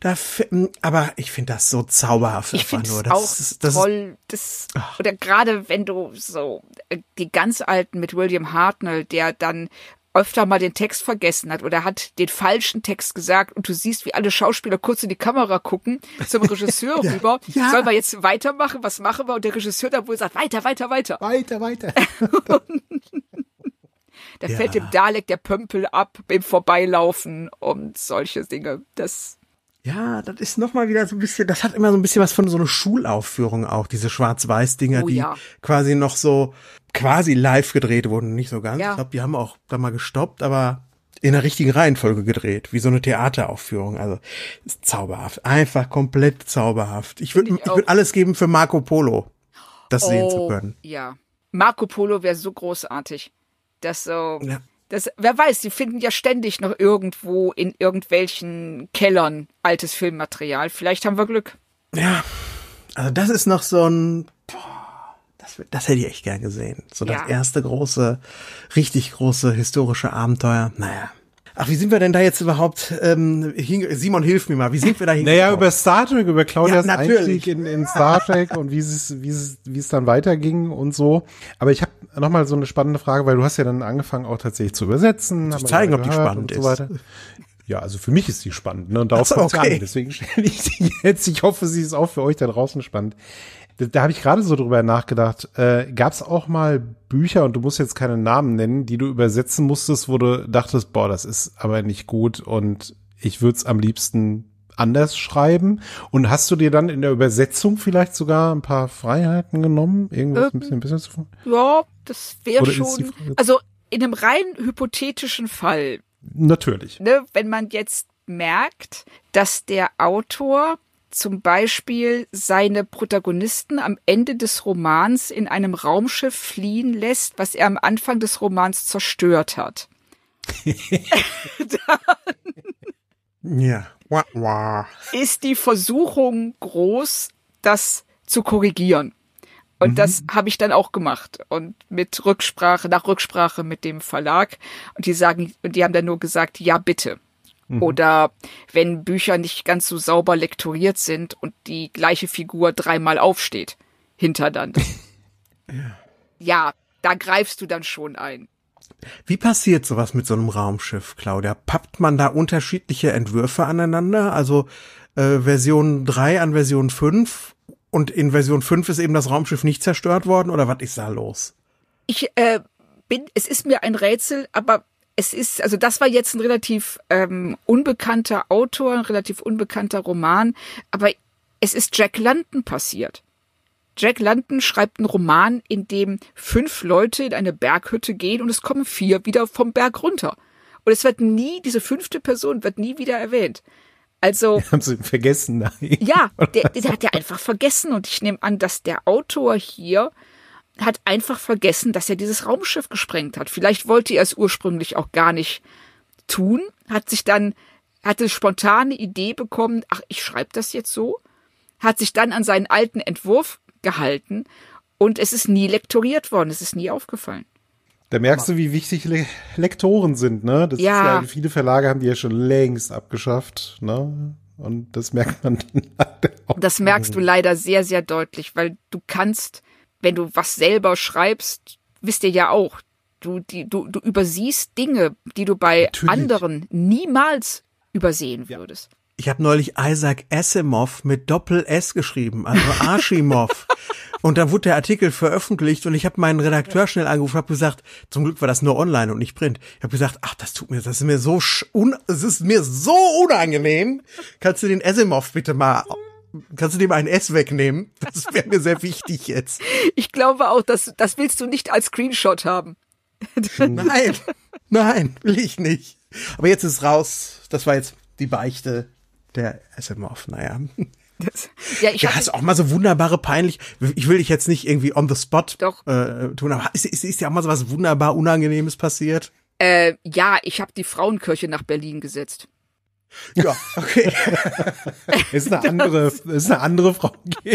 Da, hm, aber ich finde das so zauberhaft. Ich finde das auch ist, das toll. Das, oder gerade wenn du so äh, die ganz alten mit William Hartnell, der dann öfter mal den Text vergessen hat oder hat den falschen Text gesagt und du siehst, wie alle Schauspieler kurz in die Kamera gucken, zum Regisseur ja, rüber. Ja. Sollen wir jetzt weitermachen? Was machen wir? Und der Regisseur dann wohl sagt, weiter, weiter, weiter. Weiter, weiter. Da ja. fällt dem Dalek der Pömpel ab beim Vorbeilaufen und solche Dinge. Das ja, das ist nochmal wieder so ein bisschen, das hat immer so ein bisschen was von so einer Schulaufführung auch, diese Schwarz-Weiß-Dinger, oh, die ja. quasi noch so quasi live gedreht wurden, nicht so ganz. Ja. Ich glaube, die haben auch da mal gestoppt, aber in der richtigen Reihenfolge gedreht, wie so eine Theateraufführung. Also ist zauberhaft, einfach komplett zauberhaft. Ich würde ich, ich würd alles geben für Marco Polo, das oh, sehen zu oh, können. Ja, Marco Polo wäre so großartig. Das so. Ja. Das, wer weiß, sie finden ja ständig noch irgendwo in irgendwelchen Kellern altes Filmmaterial. Vielleicht haben wir Glück. Ja, also das ist noch so ein. das, das hätte ich echt gern gesehen. So das erste große, richtig große historische Abenteuer. Naja. Ach, wie sind wir denn da jetzt überhaupt? Ähm, Simon, hilf mir mal. Wie sind wir da hingekommen? Naja, über Star Trek, über Claudias ja, Einstieg in, in Star Trek und wie es, wie es, wie es dann weiterging und so. Aber ich habe noch mal so eine spannende Frage, weil du hast ja dann angefangen, auch tatsächlich zu übersetzen. Zu zeigen, ob die spannend so ist. Ja, also für mich ist die spannend ne? und darauf so, kommt okay. an. Deswegen stelle ich die jetzt. Ich hoffe, sie ist auch für euch da draußen spannend da, da habe ich gerade so drüber nachgedacht. Äh, Gab es auch mal Bücher, und du musst jetzt keine Namen nennen, die du übersetzen musstest, wo du dachtest, boah, das ist aber nicht gut und ich würde es am liebsten anders schreiben? Und hast du dir dann in der Übersetzung vielleicht sogar ein paar Freiheiten genommen? Irgendwas ähm, ein bisschen, ein bisschen zu Ja, das wäre schon. Also in einem rein hypothetischen Fall. Natürlich. Ne, wenn man jetzt merkt, dass der Autor zum Beispiel seine Protagonisten am Ende des Romans in einem Raumschiff fliehen lässt, was er am Anfang des Romans zerstört hat. ja. Wah, wah. Ist die Versuchung groß, das zu korrigieren? Und mhm. das habe ich dann auch gemacht und mit Rücksprache nach Rücksprache mit dem Verlag und die sagen und die haben dann nur gesagt, ja bitte. Mhm. Oder wenn Bücher nicht ganz so sauber lektoriert sind und die gleiche Figur dreimal aufsteht, hintereinander. ja. ja, da greifst du dann schon ein. Wie passiert sowas mit so einem Raumschiff, Claudia? Pappt man da unterschiedliche Entwürfe aneinander? Also äh, Version 3 an Version 5 und in Version 5 ist eben das Raumschiff nicht zerstört worden oder was ist da los? Ich äh, bin, es ist mir ein Rätsel, aber es ist, also das war jetzt ein relativ ähm, unbekannter Autor, ein relativ unbekannter Roman, aber es ist Jack London passiert. Jack London schreibt einen Roman, in dem fünf Leute in eine Berghütte gehen und es kommen vier wieder vom Berg runter. Und es wird nie, diese fünfte Person wird nie wieder erwähnt. Also. Haben sie vergessen? Nein. Ja, der, der hat ja einfach vergessen und ich nehme an, dass der Autor hier hat einfach vergessen, dass er dieses Raumschiff gesprengt hat. Vielleicht wollte er es ursprünglich auch gar nicht tun, hat sich dann, hatte spontane Idee bekommen, ach, ich schreibe das jetzt so, hat sich dann an seinen alten Entwurf gehalten und es ist nie lektoriert worden, es ist nie aufgefallen. Da merkst du, wie wichtig Le Lektoren sind, ne? Das ja. ist ja, viele Verlage haben die ja schon längst abgeschafft, ne? Und das merkt man dann leider auch. Das merkst du leider sehr, sehr deutlich, weil du kannst wenn du was selber schreibst, wisst ihr ja auch, du, die, du, du übersiehst Dinge, die du bei Natürlich. anderen niemals übersehen ja. würdest. Ich habe neulich Isaac Asimov mit Doppel-S geschrieben, also Archimov. und dann wurde der Artikel veröffentlicht und ich habe meinen Redakteur schnell angerufen, habe gesagt, zum Glück war das nur online und nicht Print. Ich habe gesagt, ach, das tut mir, das ist mir so un, es ist mir so unangenehm. Kannst du den Asimov bitte mal Kannst du dem ein S wegnehmen? Das wäre mir sehr wichtig jetzt. Ich glaube auch, dass, das willst du nicht als Screenshot haben. nein, nein, will ich nicht. Aber jetzt ist raus. Das war jetzt die Beichte der SMOF, naja. Das, ja, ich ja, ist auch mal so wunderbare peinlich. Ich will dich jetzt nicht irgendwie on the spot äh, tun, aber ist, ist, ist ja auch mal so was wunderbar Unangenehmes passiert. Äh, ja, ich habe die Frauenkirche nach Berlin gesetzt. Ja, okay. ist eine andere, ist eine andere Frau.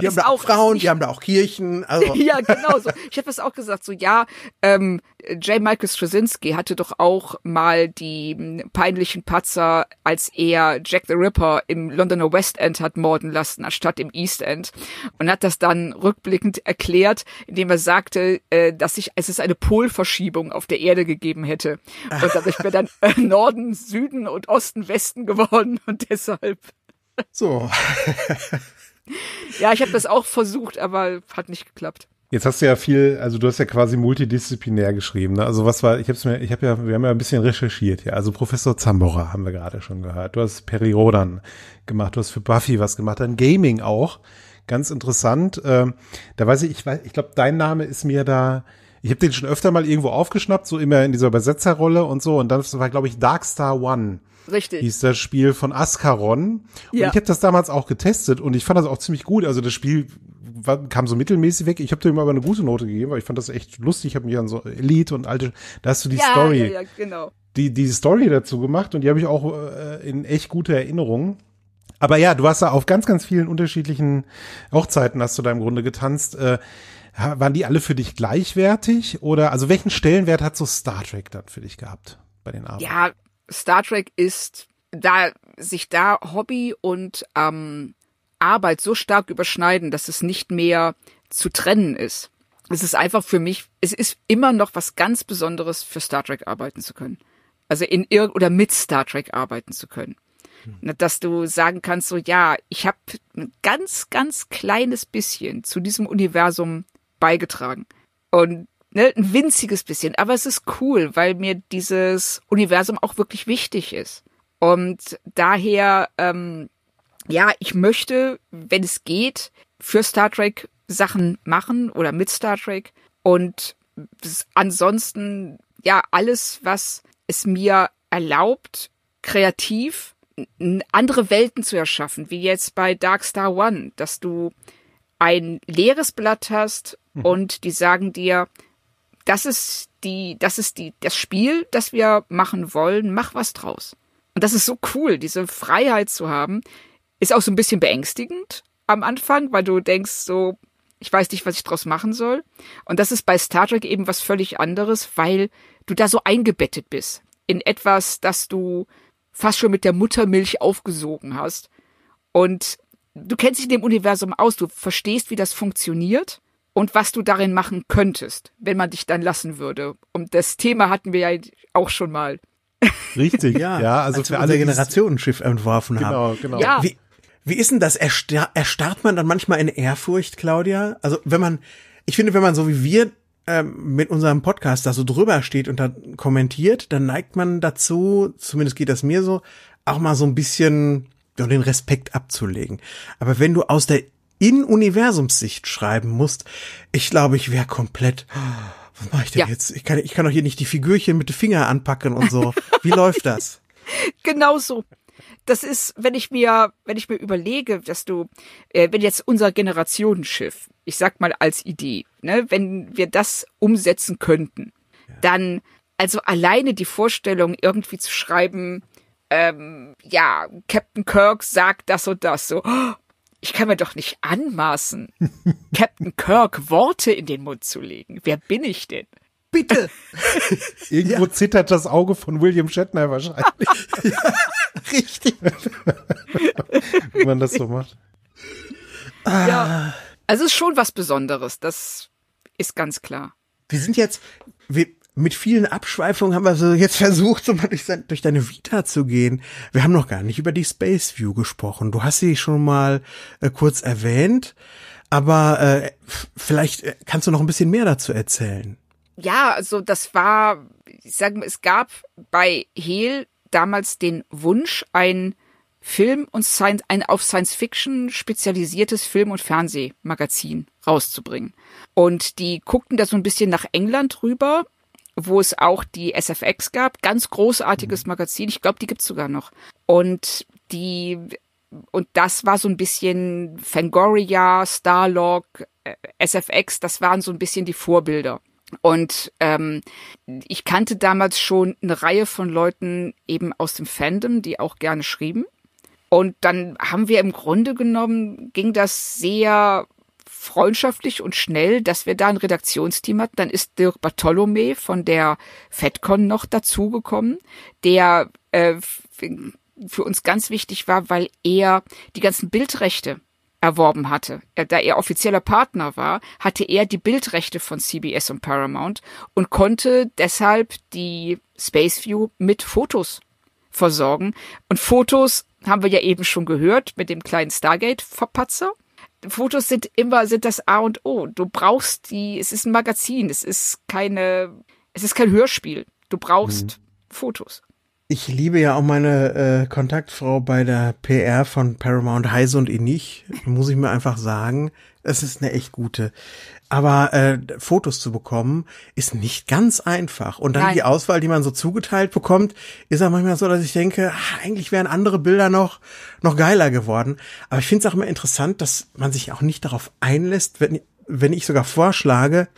die haben da auch Frauen, die haben da auch Kirchen. Also. ja, genau so. Ich habe das auch gesagt, so ja, ähm, J. Michael Straczynski hatte doch auch mal die hm, peinlichen Patzer, als er Jack the Ripper im Londoner West End hat morden lassen, anstatt im East End. Und hat das dann rückblickend erklärt, indem er sagte, äh, dass sich, es ist eine Polverschiebung auf der Erde gegeben hätte. Und dadurch wäre dann äh, Norden, Süden und Osten, Westen geworden und deshalb. So ja, ich habe das auch versucht, aber hat nicht geklappt. Jetzt hast du ja viel, also du hast ja quasi multidisziplinär geschrieben. Ne? Also was war, ich habe mir, ich habe ja, wir haben ja ein bisschen recherchiert hier. Also Professor Zambora haben wir gerade schon gehört. Du hast Periodan gemacht, du hast für Buffy was gemacht, dann Gaming auch. Ganz interessant. Ähm, da weiß ich, ich weiß, ich glaube, dein Name ist mir da. Ich habe den schon öfter mal irgendwo aufgeschnappt, so immer in dieser Übersetzerrolle und so. Und dann war, glaube ich, Dark Star One Richtig. Hieß das Spiel von Ascaron. Ja. ich habe das damals auch getestet und ich fand das auch ziemlich gut. Also das Spiel war, kam so mittelmäßig weg. Ich habe dem aber eine gute Note gegeben, weil ich fand das echt lustig. Ich habe mich an so Elite und alte, da hast du die ja, Story. Ja, ja, genau. Die, die Story dazu gemacht und die habe ich auch äh, in echt gute Erinnerung. Aber ja, du hast da auf ganz, ganz vielen unterschiedlichen Hochzeiten hast du da im Grunde getanzt. Äh, waren die alle für dich gleichwertig? Oder also welchen Stellenwert hat so Star Trek dann für dich gehabt bei den Arbeiten? Ja, Star Trek ist, da sich da Hobby und ähm, Arbeit so stark überschneiden, dass es nicht mehr zu trennen ist. Es ist einfach für mich, es ist immer noch was ganz Besonderes, für Star Trek arbeiten zu können. Also in irgend oder mit Star Trek arbeiten zu können. Hm. Dass du sagen kannst, so ja, ich habe ein ganz, ganz kleines bisschen zu diesem Universum beigetragen. Und ne, ein winziges bisschen. Aber es ist cool, weil mir dieses Universum auch wirklich wichtig ist. Und daher, ähm, ja, ich möchte, wenn es geht, für Star Trek Sachen machen oder mit Star Trek. Und ansonsten, ja, alles, was es mir erlaubt, kreativ andere Welten zu erschaffen, wie jetzt bei Dark Star One, dass du ein leeres Blatt hast mhm. und die sagen dir, das ist die, das ist die, das Spiel, das wir machen wollen, mach was draus. Und das ist so cool, diese Freiheit zu haben. Ist auch so ein bisschen beängstigend am Anfang, weil du denkst so, ich weiß nicht, was ich draus machen soll. Und das ist bei Star Trek eben was völlig anderes, weil du da so eingebettet bist in etwas, das du fast schon mit der Muttermilch aufgesogen hast. Und du kennst dich in dem Universum aus, du verstehst, wie das funktioniert und was du darin machen könntest, wenn man dich dann lassen würde. Und das Thema hatten wir ja auch schon mal. Richtig, ja. ja also Als für alle Generationen Schiff entworfen genau, haben. Genau, genau. Ja. Wie, wie ist denn das? Erstar erstarrt man dann manchmal in Ehrfurcht, Claudia? Also wenn man, ich finde, wenn man so wie wir ähm, mit unserem Podcast da so drüber steht und da kommentiert, dann neigt man dazu, zumindest geht das mir so, auch mal so ein bisschen ja, den Respekt abzulegen. Aber wenn du aus der in Universumssicht schreiben musst, ich glaube, ich wäre komplett. Was mache ich denn ja. jetzt? Ich kann, ich kann doch hier nicht die Figürchen mit den Finger anpacken und so. Wie läuft das? Genau so. Das ist, wenn ich mir, wenn ich mir überlege, dass du, äh, wenn jetzt unser Generationenschiff, ich sag mal als Idee, ne, wenn wir das umsetzen könnten, ja. dann also alleine die Vorstellung irgendwie zu schreiben, ähm, ja, Captain Kirk sagt das und das, so, ich kann mir doch nicht anmaßen, Captain Kirk Worte in den Mund zu legen. Wer bin ich denn? Bitte! Irgendwo ja. zittert das Auge von William Shatner wahrscheinlich. ja, richtig. Wie man das so macht. Ja. Also es ist schon was Besonderes, das ist ganz klar. Wir sind jetzt, wir, mit vielen Abschweifungen haben wir so jetzt versucht, so mal durch, sein, durch deine Vita zu gehen. Wir haben noch gar nicht über die Space View gesprochen. Du hast sie schon mal äh, kurz erwähnt, aber äh, vielleicht äh, kannst du noch ein bisschen mehr dazu erzählen. Ja, also das war, ich sage mal, es gab bei Hehl damals den Wunsch, ein Film und Science, ein auf Science Fiction spezialisiertes Film- und Fernsehmagazin rauszubringen. Und die guckten da so ein bisschen nach England rüber wo es auch die SFX gab. Ganz großartiges mhm. Magazin. Ich glaube, die gibt es sogar noch. Und die und das war so ein bisschen Fangoria, Starlog, äh, SFX, das waren so ein bisschen die Vorbilder. Und ähm, ich kannte damals schon eine Reihe von Leuten eben aus dem Fandom, die auch gerne schrieben. Und dann haben wir im Grunde genommen, ging das sehr freundschaftlich und schnell, dass wir da ein Redaktionsteam hatten. Dann ist Dirk Bartholomew von der FedCon noch dazugekommen, der äh, für uns ganz wichtig war, weil er die ganzen Bildrechte erworben hatte. Da er offizieller Partner war, hatte er die Bildrechte von CBS und Paramount und konnte deshalb die Spaceview mit Fotos versorgen. Und Fotos haben wir ja eben schon gehört mit dem kleinen Stargate-Verpatzer. Fotos sind immer, sind das A und O. Du brauchst die, es ist ein Magazin, es ist keine, es ist kein Hörspiel. Du brauchst mhm. Fotos. Ich liebe ja auch meine äh, Kontaktfrau bei der PR von Paramount Heise und Inich, muss ich mir einfach sagen. Es ist eine echt gute. Aber äh, Fotos zu bekommen, ist nicht ganz einfach. Und dann Nein. die Auswahl, die man so zugeteilt bekommt, ist auch manchmal so, dass ich denke, ach, eigentlich wären andere Bilder noch, noch geiler geworden. Aber ich finde es auch immer interessant, dass man sich auch nicht darauf einlässt, wenn, wenn ich sogar vorschlage,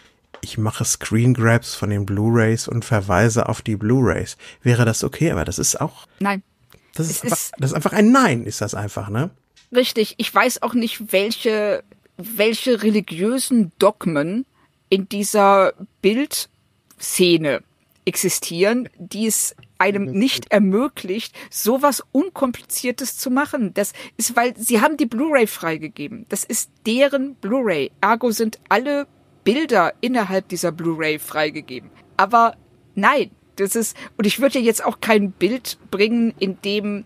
ich mache Screen Grabs von den Blu-rays und verweise auf die Blu-rays. Wäre das okay? Aber das ist auch. Nein. Das ist, einfach, ist das ist einfach ein Nein, ist das einfach, ne? Richtig. Ich weiß auch nicht, welche, welche religiösen Dogmen in dieser Bildszene existieren, die es einem mhm. nicht ermöglicht, sowas Unkompliziertes zu machen. Das ist, weil sie haben die Blu-ray freigegeben. Das ist deren Blu-ray. Ergo sind alle Bilder innerhalb dieser Blu-ray freigegeben. Aber nein, das ist, und ich würde ja jetzt auch kein Bild bringen, in dem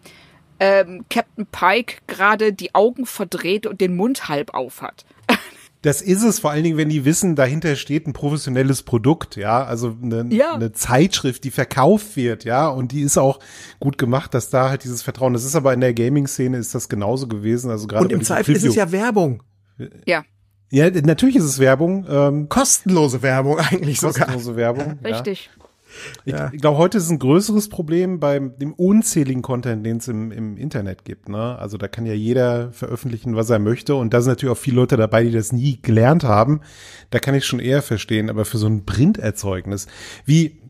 ähm, Captain Pike gerade die Augen verdreht und den Mund halb auf hat. Das ist es vor allen Dingen, wenn die wissen, dahinter steht ein professionelles Produkt, ja, also eine, ja. eine, Zeitschrift, die verkauft wird, ja, und die ist auch gut gemacht, dass da halt dieses Vertrauen. Das ist aber in der Gaming-Szene ist das genauso gewesen, also gerade und im Zweifel ist es ja Werbung. Äh, ja. Ja, natürlich ist es Werbung. Ähm, kostenlose Werbung eigentlich kostenlose sogar. Kostenlose Werbung. Ja. Richtig. Ich ja. glaube, heute ist ein größeres Problem bei dem unzähligen Content, den es im, im Internet gibt. Ne? Also da kann ja jeder veröffentlichen, was er möchte. Und da sind natürlich auch viele Leute dabei, die das nie gelernt haben. Da kann ich schon eher verstehen. Aber für so ein Printerzeugnis, wie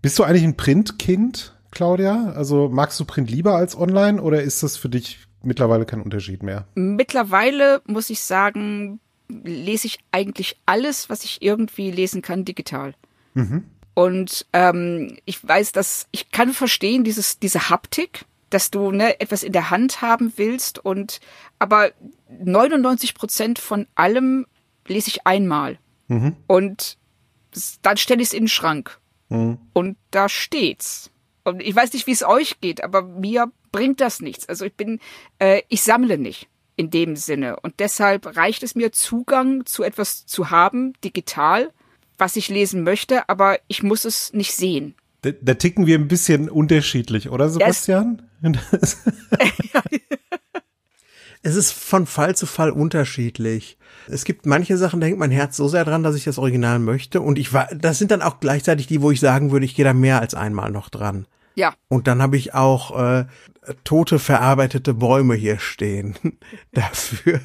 bist du eigentlich ein Printkind, Claudia? Also magst du Print lieber als Online oder ist das für dich mittlerweile kein Unterschied mehr? Mittlerweile muss ich sagen, lese ich eigentlich alles, was ich irgendwie lesen kann, digital. Mhm. Und ähm, ich weiß, dass ich kann verstehen, dieses, diese Haptik, dass du ne, etwas in der Hand haben willst und aber 99 Prozent von allem lese ich einmal. Mhm. Und dann stelle ich es in den Schrank. Mhm. Und da steht's. Und ich weiß nicht, wie es euch geht, aber mir bringt das nichts. Also ich bin, äh, ich sammle nicht in dem Sinne. Und deshalb reicht es mir, Zugang zu etwas zu haben, digital, was ich lesen möchte, aber ich muss es nicht sehen. Da, da ticken wir ein bisschen unterschiedlich, oder Sebastian? es ist von Fall zu Fall unterschiedlich. Es gibt manche Sachen, da hängt mein Herz so sehr dran, dass ich das Original möchte. Und ich war, das sind dann auch gleichzeitig die, wo ich sagen würde, ich gehe da mehr als einmal noch dran. Ja. Und dann habe ich auch äh, tote, verarbeitete Bäume hier stehen dafür.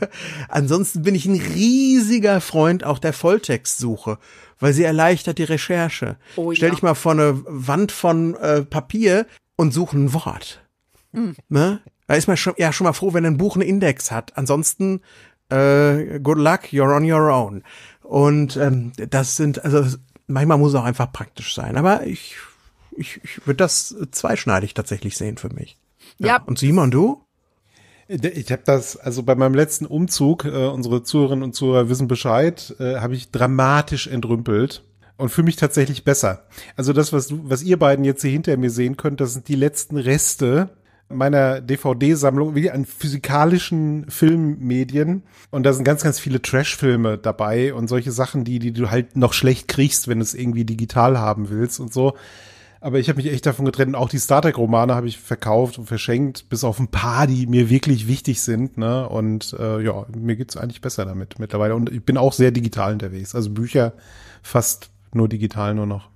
Ansonsten bin ich ein riesiger Freund auch der Volltextsuche, weil sie erleichtert die Recherche. Oh, Stell dich mal vor eine Wand von äh, Papier und such ein Wort. Mhm. Ne? Da ist man schon, ja schon mal froh, wenn ein Buch einen Index hat. Ansonsten, äh, good luck, you're on your own. Und ähm, das sind, also manchmal muss es auch einfach praktisch sein. Aber ich, ich, ich würde das zweischneidig tatsächlich sehen für mich. Ja. Und Simon, du? Äh, ich habe das, also bei meinem letzten Umzug, äh, unsere Zuhörerinnen und Zuhörer wissen Bescheid, äh, habe ich dramatisch entrümpelt und fühle mich tatsächlich besser. Also das, was, du, was ihr beiden jetzt hier hinter mir sehen könnt, das sind die letzten Reste meiner DVD-Sammlung, wie an physikalischen Filmmedien. Und da sind ganz, ganz viele Trash-Filme dabei und solche Sachen, die, die du halt noch schlecht kriegst, wenn du es irgendwie digital haben willst und so. Aber ich habe mich echt davon getrennt. Auch die Star Trek-Romane habe ich verkauft und verschenkt, bis auf ein paar, die mir wirklich wichtig sind. Ne? Und äh, ja, mir geht's eigentlich besser damit mittlerweile. Und ich bin auch sehr digital unterwegs. Also Bücher fast nur digital nur noch.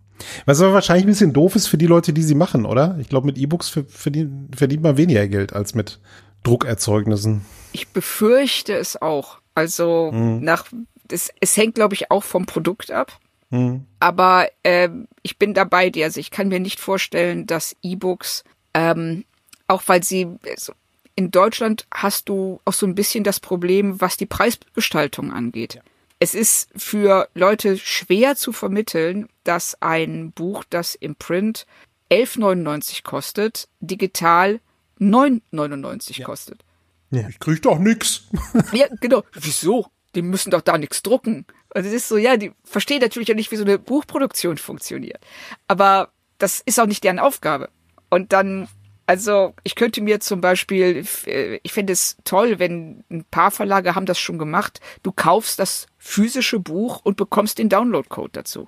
Was aber wahrscheinlich ein bisschen doof ist für die Leute, die sie machen, oder? Ich glaube, mit E-Books verdient, verdient man weniger Geld als mit Druckerzeugnissen. Ich befürchte es auch. Also mhm. nach es, es hängt, glaube ich, auch vom Produkt ab. Mhm. Aber äh, ich bin dabei dir. Also ich kann mir nicht vorstellen, dass E-Books, ähm, auch weil sie also in Deutschland hast du auch so ein bisschen das Problem, was die Preisgestaltung angeht. Ja. Es ist für Leute schwer zu vermitteln, dass ein Buch, das im Print 11,99 kostet, digital 9,99 ja. kostet. Ja. Ich krieg doch nix. Ja, genau. Wieso? die müssen doch da nichts drucken. Also es ist so, ja, die verstehen natürlich auch nicht, wie so eine Buchproduktion funktioniert. Aber das ist auch nicht deren Aufgabe. Und dann, also ich könnte mir zum Beispiel, äh, ich fände es toll, wenn ein paar Verlage haben das schon gemacht, du kaufst das physische Buch und bekommst den Downloadcode dazu.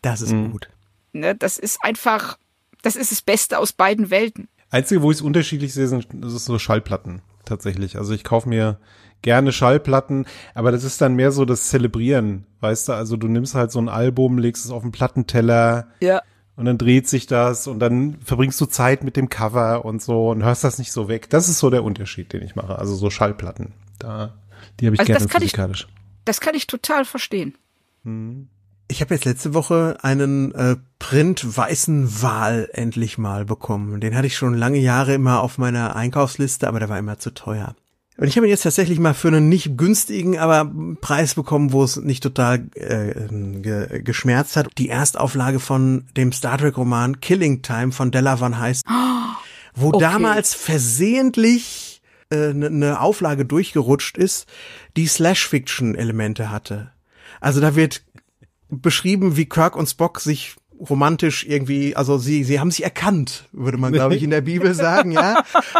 Das ist mhm. gut. Ne, das ist einfach, das ist das Beste aus beiden Welten. Einzige, wo ich es unterschiedlich sehe, sind so Schallplatten tatsächlich. Also ich kaufe mir, gerne Schallplatten, aber das ist dann mehr so das Zelebrieren, weißt du? Also du nimmst halt so ein Album, legst es auf den Plattenteller. Ja. Und dann dreht sich das und dann verbringst du Zeit mit dem Cover und so und hörst das nicht so weg. Das ist so der Unterschied, den ich mache. Also so Schallplatten. Da, die habe ich also gerne das physikalisch. Ich, das kann ich total verstehen. Hm. Ich habe jetzt letzte Woche einen äh, Print-Weißen Wal endlich mal bekommen. Den hatte ich schon lange Jahre immer auf meiner Einkaufsliste, aber der war immer zu teuer. Und ich habe ihn jetzt tatsächlich mal für einen nicht günstigen, aber Preis bekommen, wo es nicht total äh, ge geschmerzt hat. Die Erstauflage von dem Star Trek-Roman Killing Time von Della Van Heist, wo okay. damals versehentlich eine äh, ne, ne Auflage durchgerutscht ist, die Slash-Fiction-Elemente hatte. Also da wird beschrieben, wie Kirk und Spock sich romantisch irgendwie, also sie, sie haben sich erkannt, würde man, glaube ich, in der Bibel sagen, ja.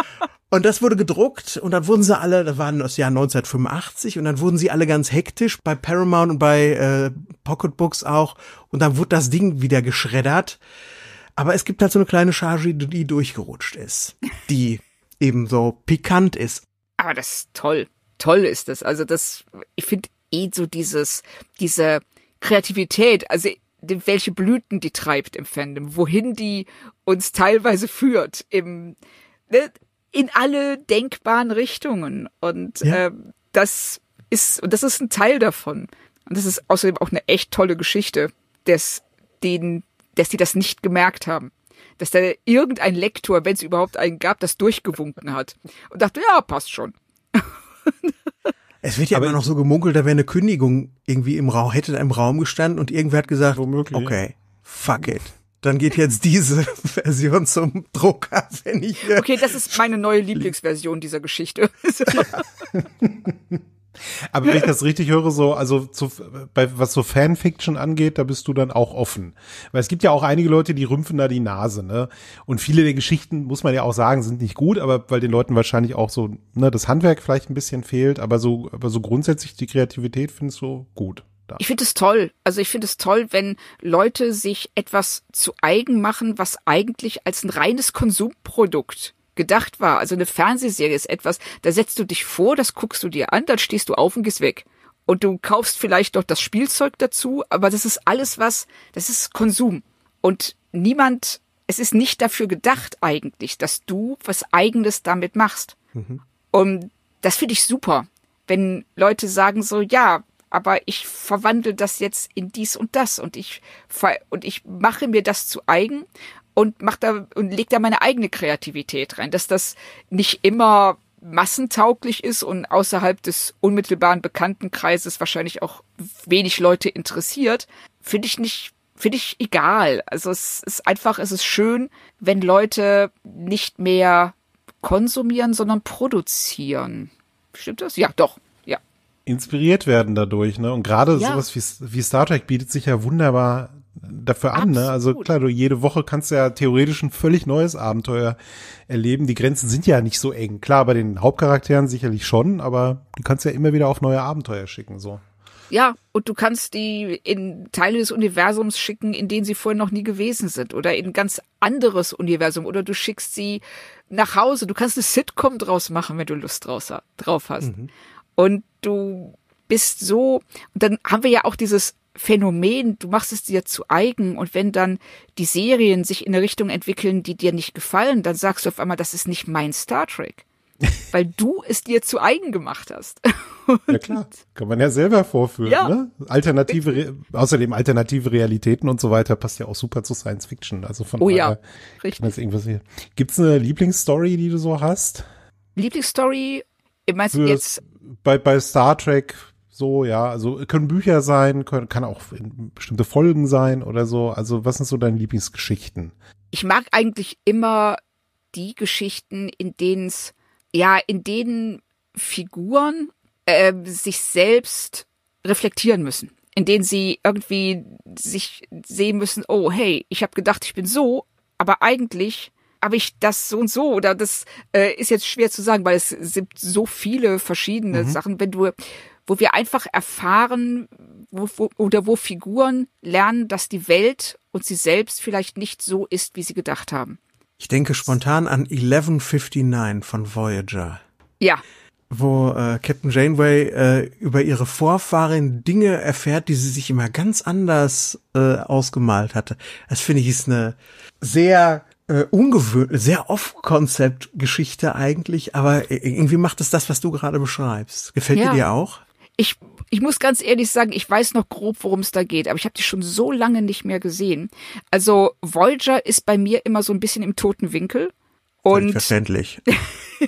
Und das wurde gedruckt und dann wurden sie alle, das war das Jahr 1985 und dann wurden sie alle ganz hektisch bei Paramount und bei äh, Pocketbooks auch und dann wurde das Ding wieder geschreddert. Aber es gibt halt so eine kleine Charge, die durchgerutscht ist, die eben so pikant ist. Aber das ist toll. Toll ist das. Also das, ich finde eh so dieses, diese Kreativität, also welche Blüten die treibt im Fandom, wohin die uns teilweise führt im, ne? in alle denkbaren Richtungen. Und ja. äh, das ist, und das ist ein Teil davon. Und das ist außerdem auch eine echt tolle Geschichte, dass denen, dass die das nicht gemerkt haben. Dass da irgendein Lektor, wenn es überhaupt einen gab, das durchgewunken hat. Und dachte, ja, passt schon. Es wird ja aber immer noch so gemunkelt, da wäre eine Kündigung irgendwie im Raum, hätte da im Raum gestanden und irgendwer hat gesagt, womöglich. okay, fuck it dann geht jetzt diese Version zum Drucker, wenn ich. Okay, das ist meine neue Lieblingsversion dieser Geschichte. Aber wenn ich das richtig höre, so, also zu, bei, was so Fanfiction angeht, da bist du dann auch offen. Weil es gibt ja auch einige Leute, die rümpfen da die Nase, ne? Und viele der Geschichten, muss man ja auch sagen, sind nicht gut, aber weil den Leuten wahrscheinlich auch so, ne, das Handwerk vielleicht ein bisschen fehlt, aber so, aber so grundsätzlich die Kreativität findest du gut. Da. Ich finde es toll. Also ich finde es toll, wenn Leute sich etwas zu eigen machen, was eigentlich als ein reines Konsumprodukt gedacht war. Also eine Fernsehserie ist etwas, da setzt du dich vor, das guckst du dir an, dann stehst du auf und gehst weg. Und du kaufst vielleicht doch das Spielzeug dazu, aber das ist alles was, das ist Konsum. Und niemand, es ist nicht dafür gedacht eigentlich, dass du was eigenes damit machst. Mhm. Und das finde ich super, wenn Leute sagen so, ja, aber ich verwandle das jetzt in dies und das und ich und ich mache mir das zu eigen und mach da und leg da meine eigene Kreativität rein, dass das nicht immer massentauglich ist und außerhalb des unmittelbaren Bekanntenkreises wahrscheinlich auch wenig Leute interessiert, finde ich nicht finde ich egal. Also es ist einfach, es ist schön, wenn Leute nicht mehr konsumieren, sondern produzieren. Stimmt das? Ja, doch inspiriert werden dadurch, ne? Und gerade ja. sowas wie, wie Star Trek bietet sich ja wunderbar dafür an, Absolut. ne? Also klar, du jede Woche kannst ja theoretisch ein völlig neues Abenteuer erleben. Die Grenzen sind ja nicht so eng. Klar, bei den Hauptcharakteren sicherlich schon, aber du kannst ja immer wieder auf neue Abenteuer schicken, so. Ja, und du kannst die in Teile des Universums schicken, in denen sie vorher noch nie gewesen sind oder in ein ganz anderes Universum oder du schickst sie nach Hause. Du kannst eine Sitcom draus machen, wenn du Lust draus, drauf hast. Mhm. Und du bist so, und dann haben wir ja auch dieses Phänomen, du machst es dir zu eigen und wenn dann die Serien sich in eine Richtung entwickeln, die dir nicht gefallen, dann sagst du auf einmal, das ist nicht mein Star Trek. Weil du es dir zu eigen gemacht hast. ja klar, kann man ja selber vorführen. Ja. Ne? Alternative, Re außerdem alternative Realitäten und so weiter passt ja auch super zu Science Fiction. Also von oh ja, richtig. Irgendwas hier. eine Lieblingsstory, die du so hast? Lieblingsstory Meinst du jetzt? Bei, bei Star Trek so, ja, also können Bücher sein, können, kann auch bestimmte Folgen sein oder so. Also was sind so deine Lieblingsgeschichten? Ich mag eigentlich immer die Geschichten, in denen es, ja, in denen Figuren äh, sich selbst reflektieren müssen, in denen sie irgendwie sich sehen müssen, oh hey, ich habe gedacht, ich bin so, aber eigentlich habe ich das so und so oder das äh, ist jetzt schwer zu sagen, weil es sind so viele verschiedene mhm. Sachen, wenn du, wo wir einfach erfahren wo, wo, oder wo Figuren lernen, dass die Welt und sie selbst vielleicht nicht so ist, wie sie gedacht haben. Ich denke spontan an 1159 von Voyager. Ja wo äh, Captain Janeway äh, über ihre Vorfahren Dinge erfährt, die sie sich immer ganz anders äh, ausgemalt hatte. Das finde ich ist eine sehr äh, ungewöhnlich, sehr off-Konzept-Geschichte eigentlich, aber irgendwie macht es das, was du gerade beschreibst. Gefällt ja. dir dir auch? Ich, ich muss ganz ehrlich sagen, ich weiß noch grob, worum es da geht, aber ich habe die schon so lange nicht mehr gesehen. Also Voyager ist bei mir immer so ein bisschen im toten Winkel. Und verständlich.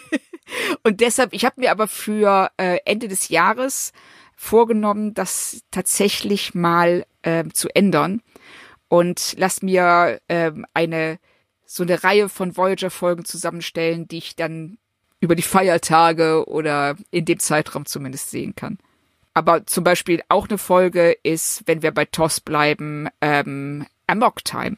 und deshalb, ich habe mir aber für äh, Ende des Jahres vorgenommen, das tatsächlich mal äh, zu ändern und lass mir äh, eine so eine Reihe von Voyager-Folgen zusammenstellen, die ich dann über die Feiertage oder in dem Zeitraum zumindest sehen kann. Aber zum Beispiel auch eine Folge ist, wenn wir bei TOS bleiben, ähm, Amok Time.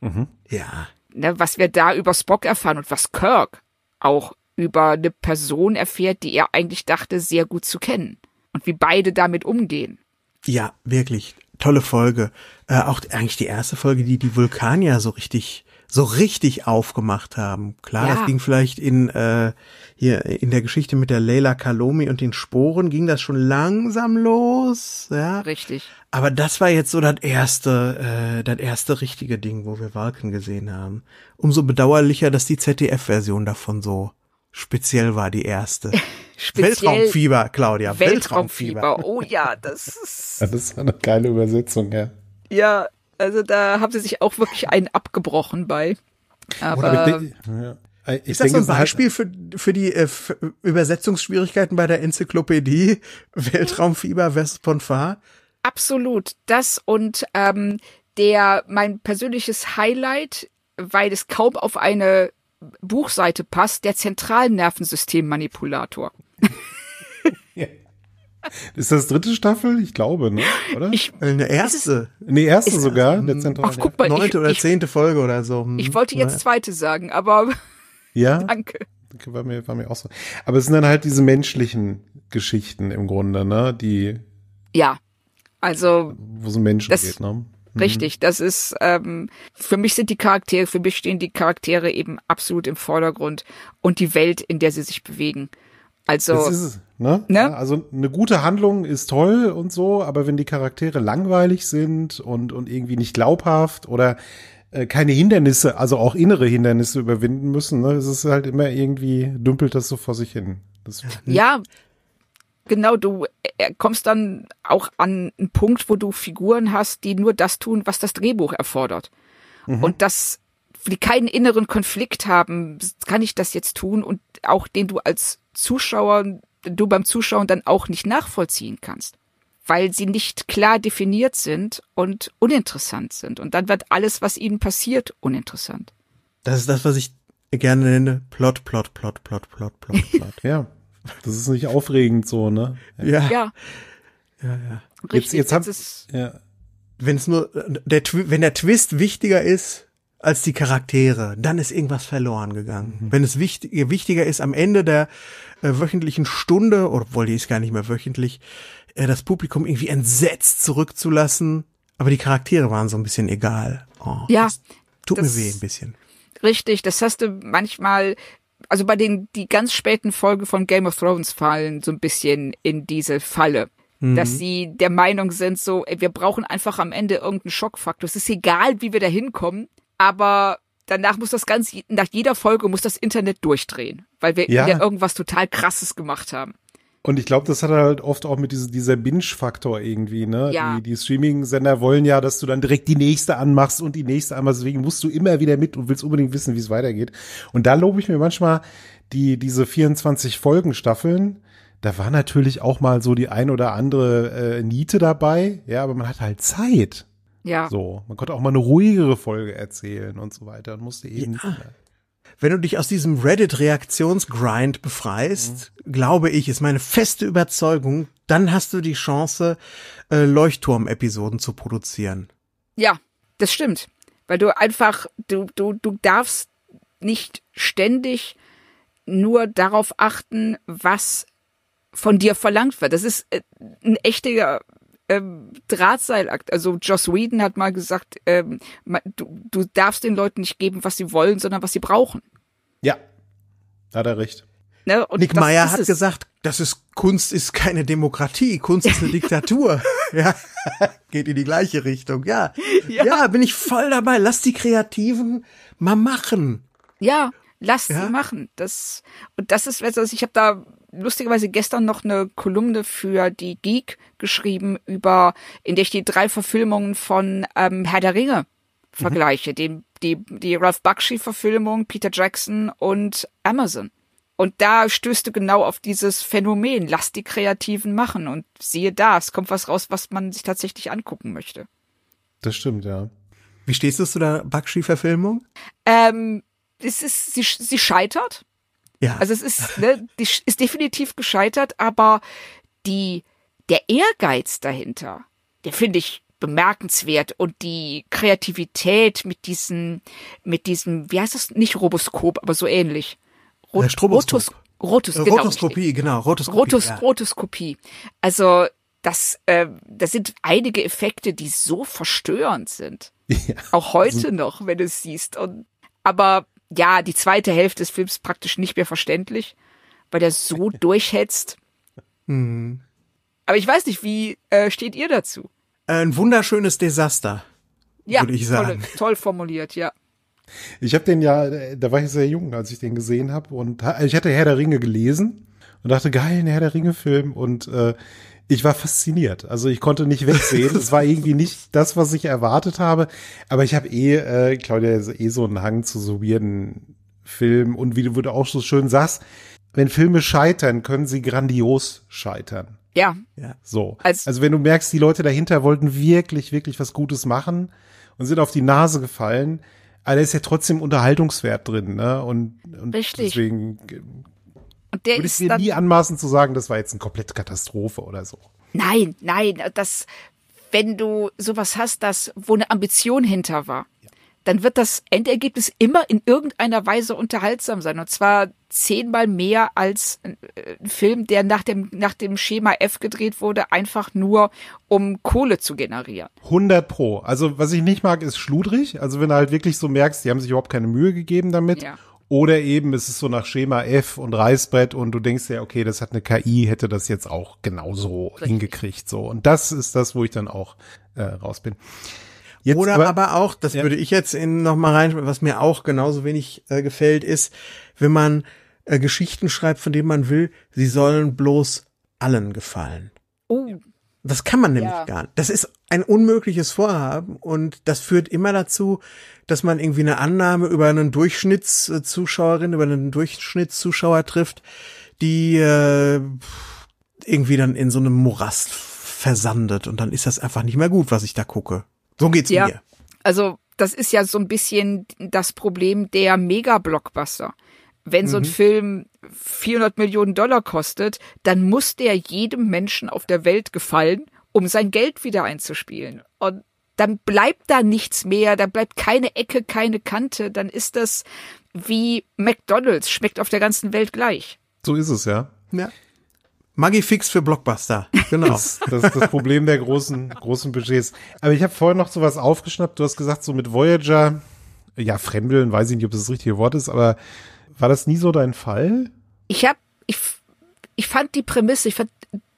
Mhm. Ja. Ne, was wir da über Spock erfahren und was Kirk auch über eine Person erfährt, die er eigentlich dachte, sehr gut zu kennen. Und wie beide damit umgehen. Ja, wirklich. Tolle Folge. Äh, auch eigentlich die erste Folge, die die Vulkanier so richtig so richtig aufgemacht haben. Klar, ja. das ging vielleicht in äh, hier in der Geschichte mit der Leila Kalomi und den Sporen ging das schon langsam los, ja. Richtig. Aber das war jetzt so das erste, äh, das erste richtige Ding, wo wir Walken gesehen haben. Umso bedauerlicher, dass die ZDF-Version davon so speziell war, die erste. speziell Weltraumfieber, Claudia. Weltraumfieber. Weltraumfieber. Oh ja, das ist. Das ist eine geile Übersetzung, ja. Ja, also da haben sie sich auch wirklich einen abgebrochen bei. Aber äh, ich ist das so ein Beispiel für, für die äh, für Übersetzungsschwierigkeiten bei der Enzyklopädie Weltraumfieber West Absolut. Das und ähm, der mein persönliches Highlight, weil es kaum auf eine Buchseite passt, der Zentralnervensystemmanipulator. ja. Ist das dritte Staffel? Ich glaube, ne? Oder? Ich, äh, Eine erste. nee, erste ist, sogar. Ach, guck mal, Neunte ich, oder zehnte Folge oder so. Hm. Ich wollte jetzt zweite sagen, aber ja? danke. War mir, war mir auch so. Aber es sind dann halt diese menschlichen Geschichten im Grunde, ne? Die. Ja. Also. Wo es um Menschen das, geht, ne? Mhm. Richtig, das ist ähm, für mich sind die Charaktere, für mich stehen die Charaktere eben absolut im Vordergrund und die Welt, in der sie sich bewegen. Also, das ist ne? ne? also eine gute Handlung ist toll und so, aber wenn die Charaktere langweilig sind und, und irgendwie nicht glaubhaft oder äh, keine Hindernisse, also auch innere Hindernisse überwinden müssen, ne? es ist halt immer irgendwie, dümpelt das so vor sich hin. Das, ja, genau, du äh, kommst dann auch an einen Punkt, wo du Figuren hast, die nur das tun, was das Drehbuch erfordert. Mhm. Und das, die keinen inneren Konflikt haben, kann ich das jetzt tun und auch den du als Zuschauer, du beim Zuschauen dann auch nicht nachvollziehen kannst, weil sie nicht klar definiert sind und uninteressant sind. Und dann wird alles, was ihnen passiert, uninteressant. Das ist das, was ich gerne nenne. Plot, Plot, Plot, Plot, Plot, Plot, Plot. ja. Das ist nicht aufregend so, ne? Ja. Ja, ja. ja. Richtig, jetzt, jetzt, jetzt haben, ja. Wenn es nur, der, wenn der Twist wichtiger ist als die Charaktere, dann ist irgendwas verloren gegangen. Mhm. Wenn es wichtig, wichtiger ist, am Ende der äh, wöchentlichen Stunde, obwohl die ist gar nicht mehr wöchentlich, äh, das Publikum irgendwie entsetzt zurückzulassen, aber die Charaktere waren so ein bisschen egal. Oh, ja. Tut mir weh ein bisschen. Richtig, das hast du manchmal, also bei den, die ganz späten Folgen von Game of Thrones fallen so ein bisschen in diese Falle mhm. dass sie der Meinung sind, so, ey, wir brauchen einfach am Ende irgendeinen Schockfaktor. Es ist egal, wie wir da hinkommen aber danach muss das Ganze, nach jeder Folge muss das Internet durchdrehen, weil wir ja. wieder irgendwas total Krasses gemacht haben. Und ich glaube, das hat halt oft auch mit dieser, dieser Binge-Faktor irgendwie, ne? Ja. Die, die Streaming-Sender wollen ja, dass du dann direkt die nächste anmachst und die nächste anmachst. Deswegen musst du immer wieder mit und willst unbedingt wissen, wie es weitergeht. Und da lobe ich mir manchmal die, diese 24 Folgen-Staffeln. Da war natürlich auch mal so die ein oder andere äh, Niete dabei, ja, aber man hat halt Zeit. Ja. So, man konnte auch mal eine ruhigere Folge erzählen und so weiter und musste eben. Ja. Wenn du dich aus diesem Reddit-Reaktionsgrind befreist, mhm. glaube ich, ist meine feste Überzeugung, dann hast du die Chance, äh, Leuchtturm-Episoden zu produzieren. Ja, das stimmt. Weil du einfach, du, du, du darfst nicht ständig nur darauf achten, was von dir verlangt wird. Das ist äh, ein echter ähm, Drahtseilakt. Also Joss Whedon hat mal gesagt, ähm, du, du darfst den Leuten nicht geben, was sie wollen, sondern was sie brauchen. Ja, hat er recht. Ne? Nick Meyer hat es. gesagt, das ist Kunst ist keine Demokratie, Kunst ist eine Diktatur. ja, geht in die gleiche Richtung. Ja. ja. ja, bin ich voll dabei. Lass die Kreativen mal machen. Ja, lass ja. sie machen. Das und das ist etwas. Ich habe da lustigerweise gestern noch eine Kolumne für die Geek geschrieben über, in der ich die drei Verfilmungen von ähm, Herr der Ringe vergleiche. Mhm. Den, die, die Ralph Bakshi-Verfilmung, Peter Jackson und Amazon. Und da stößt du genau auf dieses Phänomen, lass die Kreativen machen und siehe da, es kommt was raus, was man sich tatsächlich angucken möchte. Das stimmt, ja. Wie stehst du zu der Bakshi-Verfilmung? Ähm, es ist, sie, sie scheitert. Ja. Also es ist, ne, ist definitiv gescheitert, aber die, der Ehrgeiz dahinter, der finde ich bemerkenswert und die Kreativität mit diesem, mit diesem, wie heißt das? Nicht Roboskop, aber so ähnlich. Rot, äh, Rotos, Rotos, genau, Rotoskopie, genau. Rotoskopie, Rotos, ja. Rotoskopie. Also das, äh, das sind einige Effekte, die so verstörend sind. Ja. Auch heute also noch, wenn du es siehst. Und, aber ja, die zweite Hälfte des Films praktisch nicht mehr verständlich, weil der so durchhetzt. Mhm. Aber ich weiß nicht, wie äh, steht ihr dazu? Ein wunderschönes Desaster, ja, würde ich sagen. Toll, toll formuliert, ja. Ich habe den ja, da war ich sehr jung, als ich den gesehen habe und ich hatte Herr der Ringe gelesen und dachte, geil, ein Herr der Ringe Film und äh, ich war fasziniert. Also ich konnte nicht wegsehen. Es war irgendwie nicht das, was ich erwartet habe. Aber ich habe eh, äh, Claudia, eh so einen Hang zu so weirden Filmen. Und wie du auch so schön sagst, wenn Filme scheitern, können sie grandios scheitern. Ja. ja. So. Als also wenn du merkst, die Leute dahinter wollten wirklich, wirklich was Gutes machen und sind auf die Nase gefallen, aber da ist ja trotzdem Unterhaltungswert drin, ne? Und, und Richtig. deswegen und der Würde ist ich mir nie anmaßen zu sagen, das war jetzt eine komplette Katastrophe oder so. Nein, nein, das, wenn du sowas hast, das, wo eine Ambition hinter war, ja. dann wird das Endergebnis immer in irgendeiner Weise unterhaltsam sein. Und zwar zehnmal mehr als äh, ein Film, der nach dem, nach dem Schema F gedreht wurde, einfach nur um Kohle zu generieren. 100 pro. Also was ich nicht mag, ist schludrig. Also wenn du halt wirklich so merkst, die haben sich überhaupt keine Mühe gegeben damit. Ja. Oder eben es ist so nach Schema F und Reißbrett und du denkst ja, okay, das hat eine KI, hätte das jetzt auch genauso Richtig. hingekriegt. So. Und das ist das, wo ich dann auch äh, raus bin. Jetzt, Oder aber, aber, auch, das ja. würde ich jetzt in, noch mal rein, was mir auch genauso wenig äh, gefällt, ist, wenn man äh, Geschichten schreibt, von denen man will, sie sollen bloß allen gefallen. Oh. Das kann man nämlich ja. gar nicht. Das ist ein unmögliches Vorhaben und das führt immer dazu, dass man irgendwie eine Annahme über einen Durchschnittszuschauerin, über einen Durchschnittszuschauer trifft, die äh, irgendwie dann in so einem Morast versandet und dann ist das einfach nicht mehr gut, was ich da gucke. So geht's ja, mir. Also das ist ja so ein bisschen das Problem der Mega-Blockbuster. Wenn so ein mhm. Film 400 Millionen Dollar kostet, dann muss der jedem Menschen auf der Welt gefallen, um sein Geld wieder einzuspielen. Und dann bleibt da nichts mehr, da bleibt keine Ecke, keine Kante, dann ist das wie McDonald's, schmeckt auf der ganzen Welt gleich. So ist es, ja. Ja. Magifix für Blockbuster. Genau. das, ist das Problem der großen, großen Budgets. Aber ich habe vorhin noch so was aufgeschnappt. Du hast gesagt, so mit Voyager, ja, Fremdeln, weiß ich nicht, ob das das richtige Wort ist, aber war das nie so dein Fall? Ich habe, ich, ich fand die Prämisse, ich fand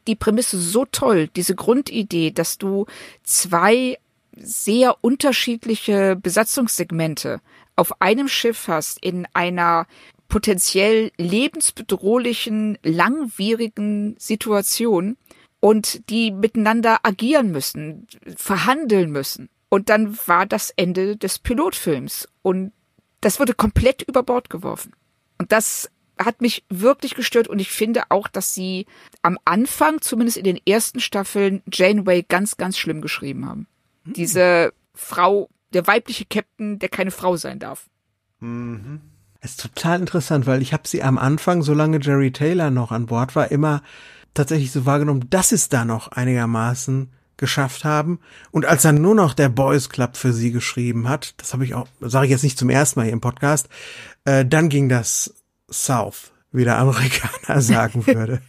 die Prämisse so toll, diese Grundidee, dass du zwei sehr unterschiedliche Besatzungssegmente auf einem Schiff hast, in einer potenziell lebensbedrohlichen, langwierigen Situation und die miteinander agieren müssen, verhandeln müssen. Und dann war das Ende des Pilotfilms und das wurde komplett über Bord geworfen. Und das hat mich wirklich gestört und ich finde auch, dass sie am Anfang, zumindest in den ersten Staffeln, Janeway ganz, ganz schlimm geschrieben haben. Hm. Diese Frau, der weibliche Captain, der keine Frau sein darf. Mhm. Ist total interessant, weil ich habe sie am Anfang, solange Jerry Taylor noch an Bord war, immer tatsächlich so wahrgenommen, dass es da noch einigermaßen geschafft haben. Und als dann nur noch der Boys Club für sie geschrieben hat, das habe ich auch, sage ich jetzt nicht zum ersten Mal hier im Podcast, äh, dann ging das South, wie der Amerikaner sagen würde.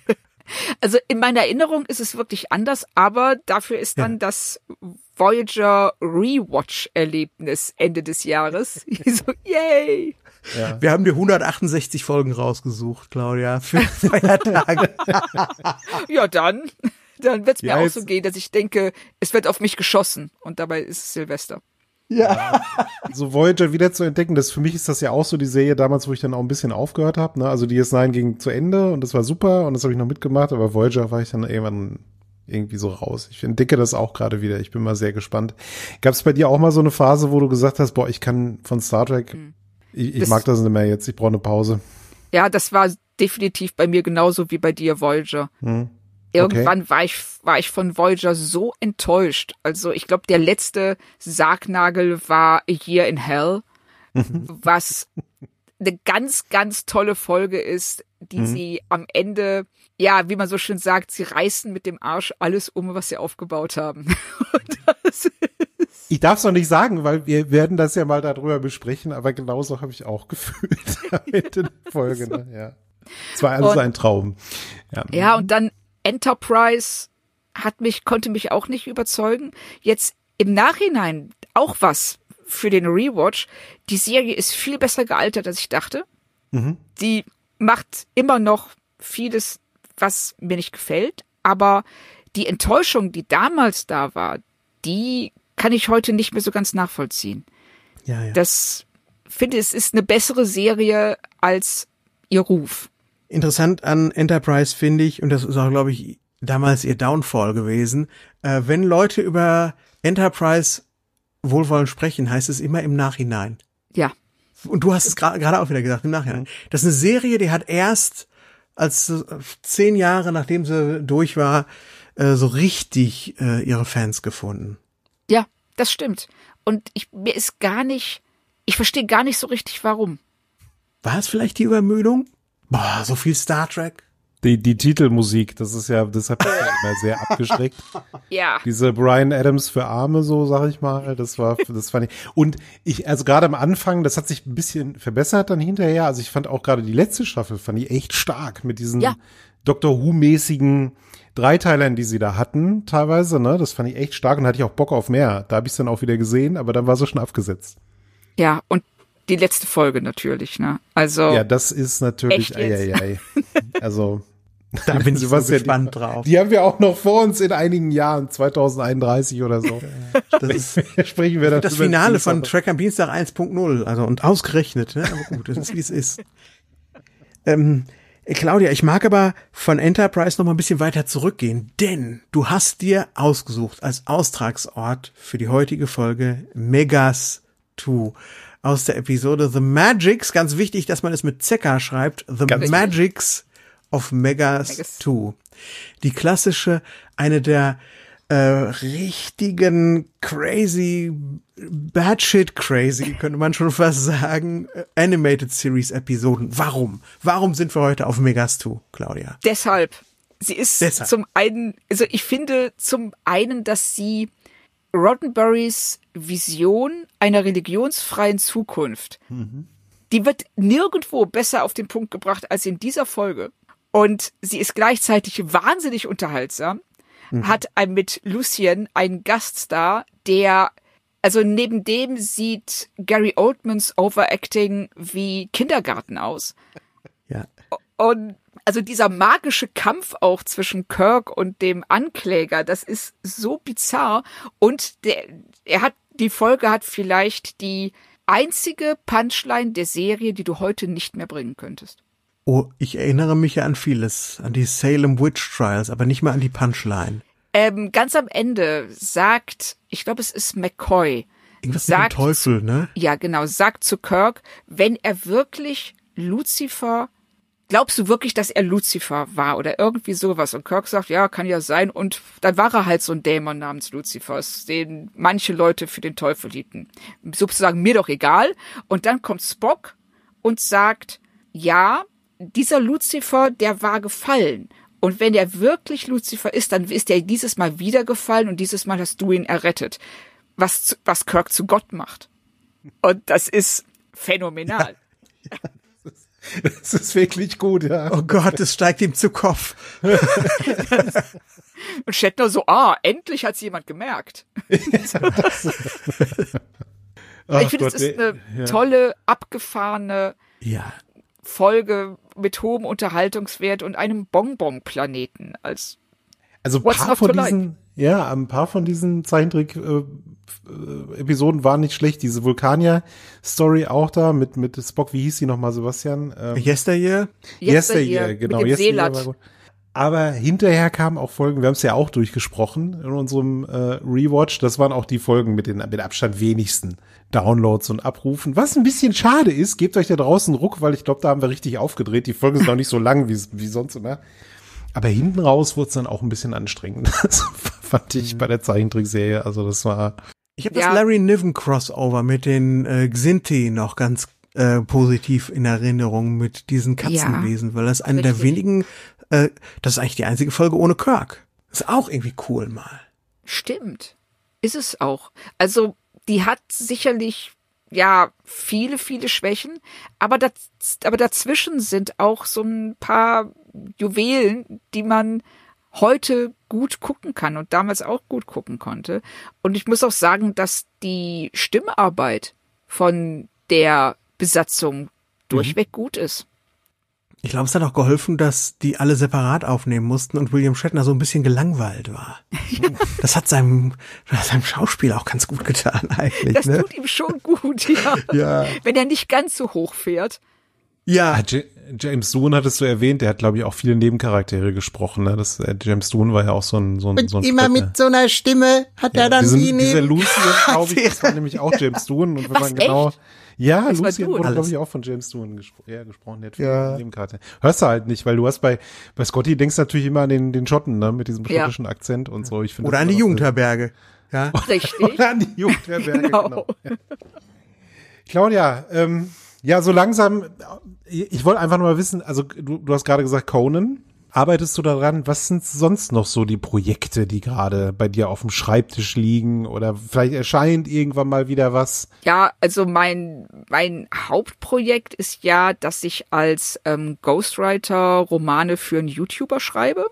Also in meiner Erinnerung ist es wirklich anders, aber dafür ist dann ja. das Voyager Rewatch-Erlebnis Ende des Jahres. so, yay! Ja. Wir haben dir 168 Folgen rausgesucht, Claudia, für Feiertage. ja, dann, dann wird es mir ja, auch so gehen, dass ich denke, es wird auf mich geschossen und dabei ist es Silvester. Ja. so Voyager wieder zu entdecken, das für mich ist das ja auch so die Serie damals, wo ich dann auch ein bisschen aufgehört habe. Ne? Also DS9 ging zu Ende und das war super und das habe ich noch mitgemacht, aber Voyager war ich dann irgendwann irgendwie so raus. Ich entdecke das auch gerade wieder. Ich bin mal sehr gespannt. Gab es bei dir auch mal so eine Phase, wo du gesagt hast, boah, ich kann von Star Trek, mhm. ich, ich das, mag das nicht mehr jetzt, ich brauche eine Pause. Ja, das war definitiv bei mir genauso wie bei dir, Voyager. Mhm. Okay. Irgendwann war ich, war ich von Voyager so enttäuscht. Also ich glaube, der letzte Sargnagel war Year in Hell, was eine ganz, ganz tolle Folge ist, die mhm. sie am Ende ja, wie man so schön sagt, sie reißen mit dem Arsch alles um, was sie aufgebaut haben. ich darf es noch nicht sagen, weil wir werden das ja mal darüber besprechen, aber genauso habe ich auch gefühlt mit den Folgen. So. Ne? Ja. Es war alles und, ein Traum. Ja. ja, und dann Enterprise hat mich, konnte mich auch nicht überzeugen. Jetzt im Nachhinein auch was für den Rewatch. Die Serie ist viel besser gealtert, als ich dachte. Mhm. Die macht immer noch vieles was mir nicht gefällt, aber die Enttäuschung, die damals da war, die kann ich heute nicht mehr so ganz nachvollziehen. Ja, ja. Das finde ich, es ist eine bessere Serie als ihr Ruf. Interessant an Enterprise finde ich, und das ist auch, glaube ich, damals ihr Downfall gewesen, äh, wenn Leute über Enterprise wohlwollend sprechen, heißt es immer im Nachhinein. Ja. Und du hast es gerade auch wieder gesagt, im Nachhinein. Das ist eine Serie, die hat erst als äh, zehn Jahre nachdem sie durch war, äh, so richtig äh, ihre Fans gefunden. Ja, das stimmt. Und ich, mir ist gar nicht, ich verstehe gar nicht so richtig, warum. War es vielleicht die Übermüdung? Boah, so viel Star Trek die, die Titelmusik, das ist ja, das hat mich halt immer sehr abgeschreckt. ja. Diese Brian Adams für Arme, so sag ich mal, das war, das fand ich. Und ich, also gerade am Anfang, das hat sich ein bisschen verbessert dann hinterher. Also ich fand auch gerade die letzte Staffel, fand ich echt stark mit diesen ja. Doctor Who-mäßigen Dreiteilern, die sie da hatten, teilweise, ne? Das fand ich echt stark und hatte ich auch Bock auf mehr. Da habe ich es dann auch wieder gesehen, aber dann war sie schon abgesetzt. Ja, und die letzte Folge natürlich, ne? Also. Ja, das ist natürlich, ei, ei, ei. Also, da bin ich was so gespannt die, drauf. Die haben wir auch noch vor uns in einigen Jahren, 2031 oder so. das ist, sprechen wir Das Finale von Track am Dienstag 1.0, also und ausgerechnet, ne? aber gut, das ist wie es ist. Ähm, Claudia, ich mag aber von Enterprise noch mal ein bisschen weiter zurückgehen, denn du hast dir ausgesucht als Austragsort für die heutige Folge Megas 2 aus der Episode The Magics. Ganz wichtig, dass man es mit Zecker schreibt. The Ganz Magics. Wichtig of Megas, 2. Die klassische, eine der äh, richtigen crazy, bad shit crazy, könnte man schon fast sagen, äh, Animated Series Episoden. Warum? Warum sind wir heute auf Megas 2, Claudia? Deshalb. Sie ist Deshalb. zum einen, also ich finde zum einen, dass sie Roddenberrys Vision einer religionsfreien Zukunft, mhm. die wird nirgendwo besser auf den Punkt gebracht als in dieser Folge. Und sie ist gleichzeitig wahnsinnig unterhaltsam, mhm. hat mit Lucien einen Gaststar, der, also neben dem sieht Gary Oldmans Overacting wie Kindergarten aus. Ja. Und also dieser magische Kampf auch zwischen Kirk und dem Ankläger, das ist so bizarr. Und der, er hat, die Folge hat vielleicht die einzige Punchline der Serie, die du heute nicht mehr bringen könntest. Oh, ich erinnere mich ja an vieles, an die Salem Witch Trials, aber nicht mehr an die Punchline. Ähm, ganz am Ende sagt, ich glaube, es ist McCoy. Irgendwas sagt, mit dem Teufel, ne? Ja, genau, sagt zu Kirk, wenn er wirklich Lucifer, glaubst du wirklich, dass er Lucifer war oder irgendwie sowas? Und Kirk sagt, ja, kann ja sein. Und dann war er halt so ein Dämon namens Lucifer, den manche Leute für den Teufel hielten. Sozusagen mir doch egal. Und dann kommt Spock und sagt, ja, dieser Luzifer, der war gefallen. Und wenn er wirklich Luzifer ist, dann ist er dieses Mal wieder gefallen und dieses Mal hast du ihn errettet. Was, was Kirk zu Gott macht. Und das ist phänomenal. Ja, ja. Das ist wirklich gut, ja. Oh Gott, es steigt ihm zu Kopf. Und Shatner so, ah, endlich hat es jemand gemerkt. ich finde, es ist eine tolle, abgefahrene, ja. Folge mit hohem Unterhaltungswert und einem Bonbon-Planeten als also ein paar von diesen, ja, ein paar von diesen Zeichentrick-Episoden äh, äh waren nicht schlecht. Diese vulkania story auch da mit, mit Spock, wie hieß sie nochmal, Sebastian? Ähm, Yesteryear? Yesteryear, Yesteryear genau. Mit dem Yesteryear aber hinterher kamen auch Folgen, wir haben es ja auch durchgesprochen in unserem äh, Rewatch. Das waren auch die Folgen mit den mit Abstand wenigsten Downloads und Abrufen. Was ein bisschen schade ist, gebt euch da draußen Ruck, weil ich glaube, da haben wir richtig aufgedreht. Die Folgen sind auch nicht so lang wie, wie sonst immer. Aber hinten raus wurde es dann auch ein bisschen anstrengend. Das fand ich mhm. bei der Zeichentrickserie. Also das war. Ich habe ja. das Larry Niven Crossover mit den äh, Xinti noch ganz äh, positiv in Erinnerung mit diesen Katzenwesen, ja, weil das eine der wenigen äh, das ist eigentlich die einzige Folge ohne Kirk. Ist auch irgendwie cool mal. Stimmt. Ist es auch. Also, die hat sicherlich ja viele, viele Schwächen, aber, das, aber dazwischen sind auch so ein paar Juwelen, die man heute gut gucken kann und damals auch gut gucken konnte. Und ich muss auch sagen, dass die Stimmarbeit von der Besatzung mhm. durchweg gut ist. Ich glaube, es hat auch geholfen, dass die alle separat aufnehmen mussten und William Shatner so ein bisschen gelangweilt war. Das hat seinem, seinem Schauspiel auch ganz gut getan eigentlich. Das ne? tut ihm schon gut, ja. ja. Wenn er nicht ganz so hoch fährt. Ja. Ah, James Sohn hattest du erwähnt, der hat, glaube ich, auch viele Nebencharaktere gesprochen. Ne? Das, äh, James Sohn war ja auch so ein so ein, so ein Immer Spät, ne? mit so einer Stimme hat ja, er dann diese, die Diese Lucy, glaube ich, das war nämlich auch James Sohn. Und wenn man genau echt? genau ja, Lucy Lucien wurde, glaube ich, auch von James Doohan gespro ja, gesprochen. Der hat ja. Nebenkarte. Hörst du halt nicht, weil du hast bei, bei Scotty denkst natürlich immer an den, den Schotten, ne, mit diesem schottischen ja. Akzent und so. Ich find, Oder an die Jugendherberge. Ja. Richtig. Oder an die Jugendherberge, genau. genau. Ja. Claudia, ähm, ja, so langsam, ich wollte einfach nur mal wissen, also du, du hast gerade gesagt Conan arbeitest du daran? Was sind sonst noch so die Projekte, die gerade bei dir auf dem Schreibtisch liegen oder vielleicht erscheint irgendwann mal wieder was? Ja, also mein, mein Hauptprojekt ist ja, dass ich als ähm, Ghostwriter Romane für einen YouTuber schreibe.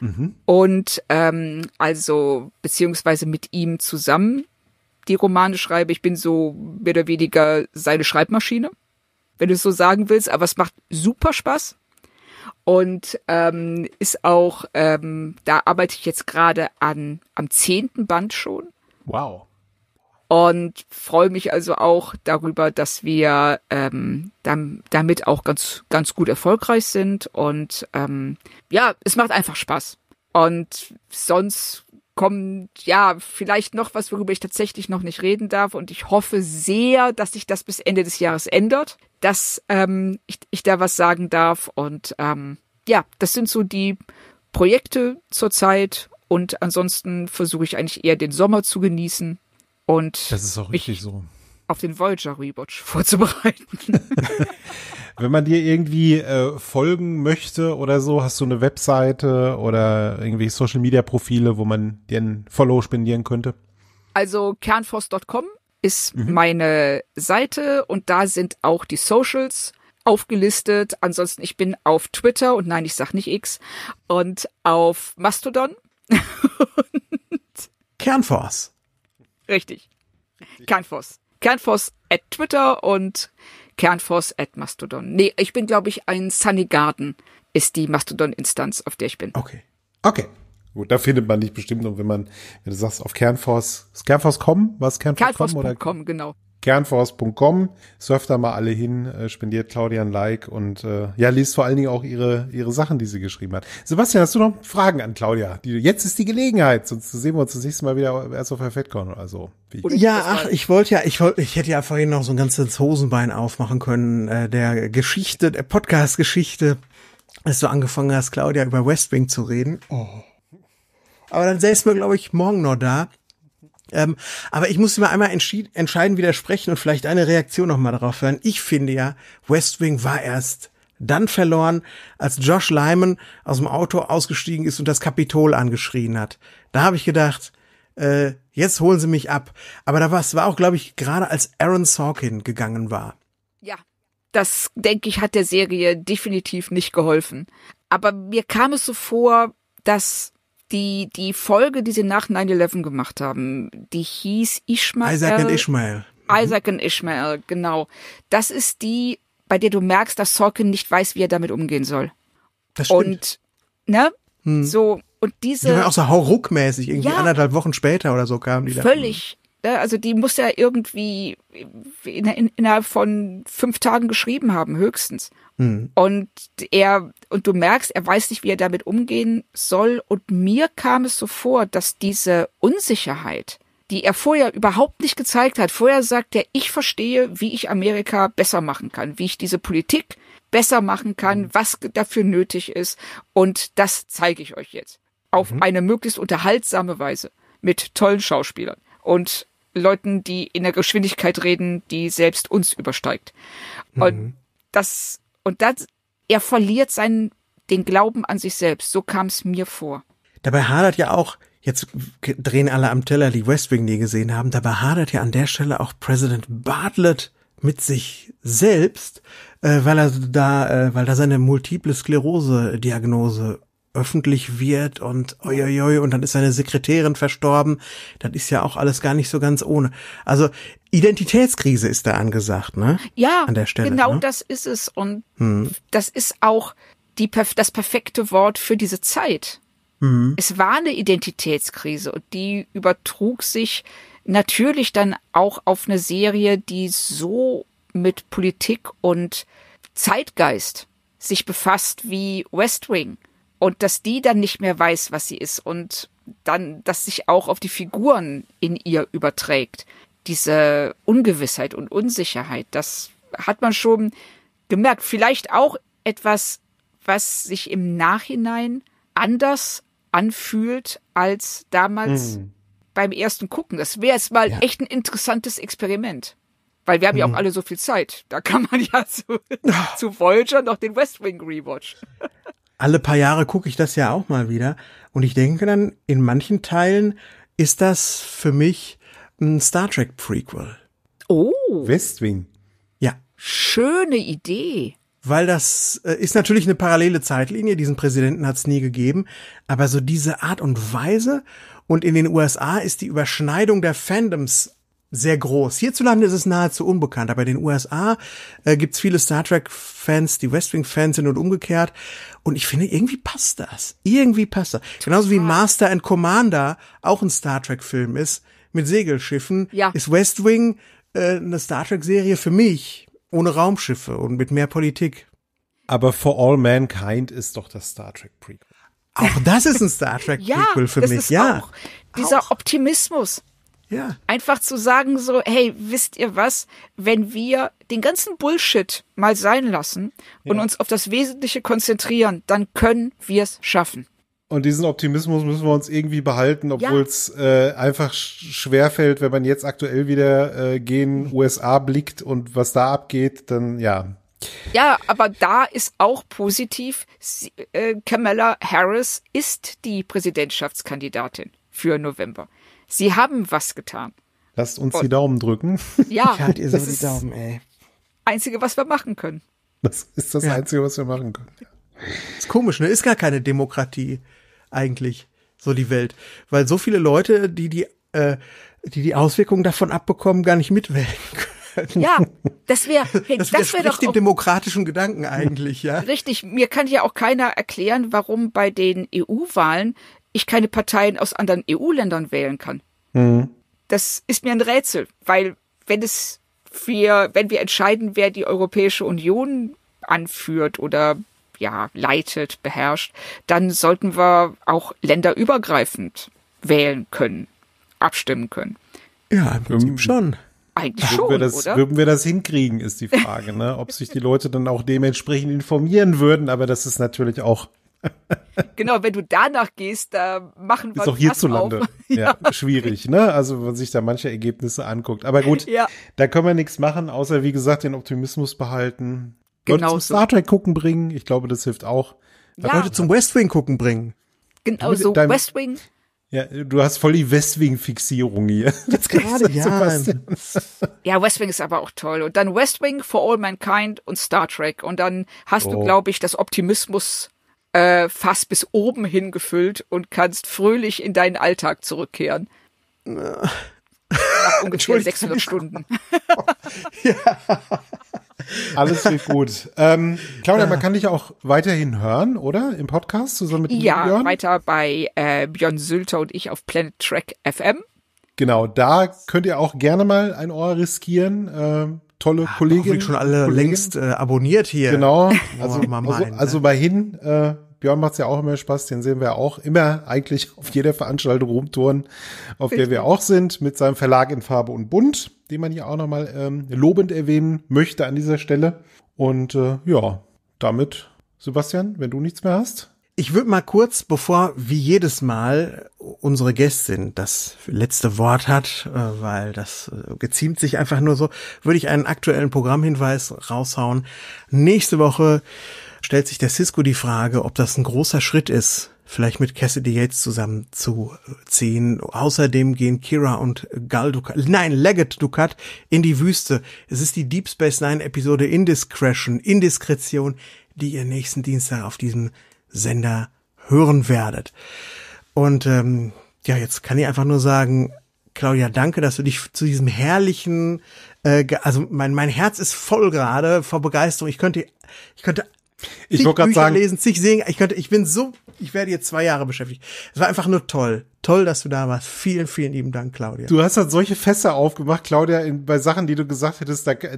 Mhm. Und ähm, also beziehungsweise mit ihm zusammen die Romane schreibe. Ich bin so mehr oder weniger seine Schreibmaschine, wenn du es so sagen willst. Aber es macht super Spaß und ähm, ist auch, ähm, da arbeite ich jetzt gerade an am zehnten Band schon. Wow. Und freue mich also auch darüber, dass wir ähm, dam damit auch ganz, ganz gut erfolgreich sind. Und ähm, ja, es macht einfach Spaß. Und sonst kommt ja vielleicht noch was, worüber ich tatsächlich noch nicht reden darf. Und ich hoffe sehr, dass sich das bis Ende des Jahres ändert, dass ähm, ich, ich da was sagen darf. Und ähm, ja, das sind so die Projekte zurzeit. Und ansonsten versuche ich eigentlich eher den Sommer zu genießen. Und das ist auch richtig mich, so auf den Voyager Rewatch vorzubereiten. Wenn man dir irgendwie äh, folgen möchte oder so, hast du eine Webseite oder irgendwie Social Media Profile, wo man dir ein Follow spendieren könnte? Also kernforce.com ist mhm. meine Seite und da sind auch die Socials aufgelistet. Ansonsten, ich bin auf Twitter und nein, ich sag nicht X und auf Mastodon. Kernforce. Richtig. Richtig. Kernforce. Kernforce at Twitter und Kernforce at Mastodon. Nee, ich bin, glaube ich, ein Sunny Garden ist die Mastodon-Instanz, auf der ich bin. Okay. Okay. Gut, da findet man dich bestimmt. Und wenn man, wenn du sagst, auf Kernforce, ist kommen? was kommen? Kernforce.com? kommen, genau kernforce.com. Surft da mal alle hin, äh, spendiert Claudia ein Like und äh, ja, liest vor allen Dingen auch ihre, ihre Sachen, die sie geschrieben hat. Sebastian, hast du noch Fragen an Claudia? Die, jetzt ist die Gelegenheit, sonst sehen wir uns das nächste Mal wieder erst auf der FedCon oder so. Ja, ach, ich wollte ja, ich wollte, ich hätte ja vorhin noch so ein ganzes Hosenbein aufmachen können, äh, der Geschichte, der Podcast-Geschichte, als du angefangen hast, Claudia über West Wing zu reden. Oh. Aber dann säßen wir, glaube ich, morgen noch da. Ähm, aber ich muss mir einmal entscheiden widersprechen und vielleicht eine Reaktion nochmal darauf hören. Ich finde ja, West Wing war erst dann verloren, als Josh Lyman aus dem Auto ausgestiegen ist und das Kapitol angeschrien hat. Da habe ich gedacht, äh, jetzt holen sie mich ab. Aber da war es war auch, glaube ich, gerade als Aaron Sorkin gegangen war. Ja, das denke ich hat der Serie definitiv nicht geholfen. Aber mir kam es so vor, dass die, die Folge, die sie nach 9-11 gemacht haben, die hieß Ishmael. Isaac and Ishmael. Mhm. Isaac and Ishmael, genau. Das ist die, bei der du merkst, dass Sorkin nicht weiß, wie er damit umgehen soll. Das stimmt. Und, ne? Hm. So, und diese. Die waren auch so hauruckmäßig, irgendwie ja, anderthalb Wochen später oder so kamen die da. Völlig, Ne? Also die muss er irgendwie in, in, innerhalb von fünf Tagen geschrieben haben, höchstens. Mhm. Und er, und du merkst, er weiß nicht, wie er damit umgehen soll. Und mir kam es so vor, dass diese Unsicherheit, die er vorher überhaupt nicht gezeigt hat, vorher sagt er, ich verstehe, wie ich Amerika besser machen kann, wie ich diese Politik besser machen kann, mhm. was dafür nötig ist. Und das zeige ich euch jetzt. Auf mhm. eine möglichst unterhaltsame Weise. Mit tollen Schauspielern. Und Leuten, die in der Geschwindigkeit reden, die selbst uns übersteigt. Und mhm. das, und das, er verliert seinen, den Glauben an sich selbst. So kam es mir vor. Dabei hadert ja auch, jetzt drehen alle am Teller, die West Wing nie gesehen haben, dabei hadert ja an der Stelle auch President Bartlett mit sich selbst, äh, weil er da, äh, weil da seine multiple Sklerose-Diagnose öffentlich wird und oi, und dann ist seine Sekretärin verstorben. Das ist ja auch alles gar nicht so ganz ohne. Also Identitätskrise ist da angesagt, ne? Ja, an der Stelle. Genau, ne? das ist es und hm. das ist auch die, das perfekte Wort für diese Zeit. Hm. Es war eine Identitätskrise und die übertrug sich natürlich dann auch auf eine Serie, die so mit Politik und Zeitgeist sich befasst wie West Wing und dass die dann nicht mehr weiß, was sie ist und dann, dass sich auch auf die Figuren in ihr überträgt. Diese Ungewissheit und Unsicherheit, das hat man schon gemerkt. Vielleicht auch etwas, was sich im Nachhinein anders anfühlt als damals mhm. beim ersten Gucken. Das wäre jetzt mal ja. echt ein interessantes Experiment. Weil wir haben ja auch mhm. alle so viel Zeit. Da kann man ja zu, zu Voyager noch den West Wing rewatch alle paar Jahre gucke ich das ja auch mal wieder. Und ich denke dann, in manchen Teilen ist das für mich ein Star Trek Prequel. Oh. Westwing. Ja. Schöne Idee. Weil das äh, ist natürlich eine parallele Zeitlinie, diesen Präsidenten hat es nie gegeben, aber so diese Art und Weise und in den USA ist die Überschneidung der Fandoms sehr groß. Hierzulande ist es nahezu unbekannt, aber in den USA äh, gibt es viele Star Trek-Fans, die West Wing-Fans sind und umgekehrt. Und ich finde, irgendwie passt das. Irgendwie passt das. Genauso wie Master and Commander auch ein Star Trek-Film ist, mit Segelschiffen, ja. ist West Wing äh, eine Star Trek-Serie für mich, ohne Raumschiffe und mit mehr Politik. Aber For All Mankind ist doch das Star Trek-Prequel. Auch das ist ein Star Trek-Prequel ja, für mich, ja. Auch dieser auch. Optimismus. Ja. Einfach zu sagen so, hey, wisst ihr was, wenn wir den ganzen Bullshit mal sein lassen und ja. uns auf das Wesentliche konzentrieren, dann können wir es schaffen. Und diesen Optimismus müssen wir uns irgendwie behalten, obwohl es ja. äh, einfach schwerfällt, wenn man jetzt aktuell wieder äh, gen USA blickt und was da abgeht, dann ja. Ja, aber da ist auch positiv, sie, äh, Kamala Harris ist die Präsidentschaftskandidatin für November. Sie haben was getan. Lasst uns und, die Daumen drücken. Ja, ich ja das so ist ey. Einzige, was wir machen können. Das ist das ja. Einzige, was wir machen können. Ist komisch, ne? Ist gar keine Demokratie eigentlich, so die Welt. Weil so viele Leute, die die, äh, die, die Auswirkungen davon abbekommen, gar nicht mitwählen können. Ja, das wäre hey, das, das wär doch dem demokratischen Gedanken eigentlich, ja. Richtig, mir kann ja auch keiner erklären, warum bei den EU-Wahlen ich keine Parteien aus anderen EU-Ländern wählen kann. Mhm. Das ist mir ein Rätsel, weil wenn es wir, wenn wir entscheiden, wer die Europäische Union anführt oder ja, leitet, beherrscht, dann sollten wir auch länderübergreifend wählen können, abstimmen können. Ja, im Prinzip ähm, schon. Eigentlich schon, würden wir das, oder? Würden wir das hinkriegen, ist die Frage, ne? ob sich die Leute dann auch dementsprechend informieren würden. Aber das ist natürlich auch genau, wenn du danach gehst, da machen wir. Ist auch hierzulande ja, schwierig, ne? Also wenn man sich da manche Ergebnisse anguckt. Aber gut, ja. da können wir nichts machen, außer wie gesagt den Optimismus behalten. Leute genau zum Star Trek gucken bringen, ich glaube, das hilft auch. Ja. Leute zum West Wing gucken bringen. Genau so, West Wing. Ja, du hast voll die West Wing Fixierung hier. Jetzt gerade, ja. Ja, West Wing ist aber auch toll. Und dann West Wing for All Mankind und Star Trek. Und dann hast oh. du, glaube ich, das Optimismus äh, Fass bis oben hingefüllt und kannst fröhlich in deinen Alltag zurückkehren. Nach ungefähr 600 Stunden. ja. Alles wird gut. Ähm, Claudia, man kann dich auch weiterhin hören, oder? Im Podcast zusammen mit Ja, Björn? weiter bei äh, Björn Sülter und ich auf Planet Track FM. Genau, da könnt ihr auch gerne mal ein Ohr riskieren. Ähm, tolle Ach, ah, Kollegin. schon alle Kollegin. längst äh, abonniert hier. Genau, also, also, ne? also mal hin. Äh, Björn macht's ja auch immer Spaß, den sehen wir auch immer eigentlich auf jeder Veranstaltung rumtouren, auf der wir auch sind, mit seinem Verlag in Farbe und Bunt, den man hier auch nochmal ähm, lobend erwähnen möchte an dieser Stelle. Und äh, ja, damit, Sebastian, wenn du nichts mehr hast. Ich würde mal kurz, bevor wie jedes Mal unsere Gästin das letzte Wort hat, äh, weil das äh, geziemt sich einfach nur so, würde ich einen aktuellen Programmhinweis raushauen. Nächste Woche stellt sich der Cisco die Frage, ob das ein großer Schritt ist, vielleicht mit Cassidy Yates zusammenzuziehen. Äh, Außerdem gehen Kira und Gal Dukat, nein, Leggett Dukat in die Wüste. Es ist die Deep Space Nine Episode Indiscretion, Indiskretion, die ihr nächsten Dienstag auf diesem Sender hören werdet. Und ähm, ja, jetzt kann ich einfach nur sagen, Claudia, danke, dass du dich zu diesem herrlichen, äh, also mein, mein Herz ist voll gerade vor Begeisterung. Ich könnte, ich könnte ich wollte gerade sagen, lesen, zig singen. Ich könnte, ich bin so, ich werde jetzt zwei Jahre beschäftigt. Es war einfach nur toll. Toll, dass du da warst. Vielen, vielen lieben Dank, Claudia. Du hast halt solche Fässer aufgemacht, Claudia, in, bei Sachen, die du gesagt hättest, da, da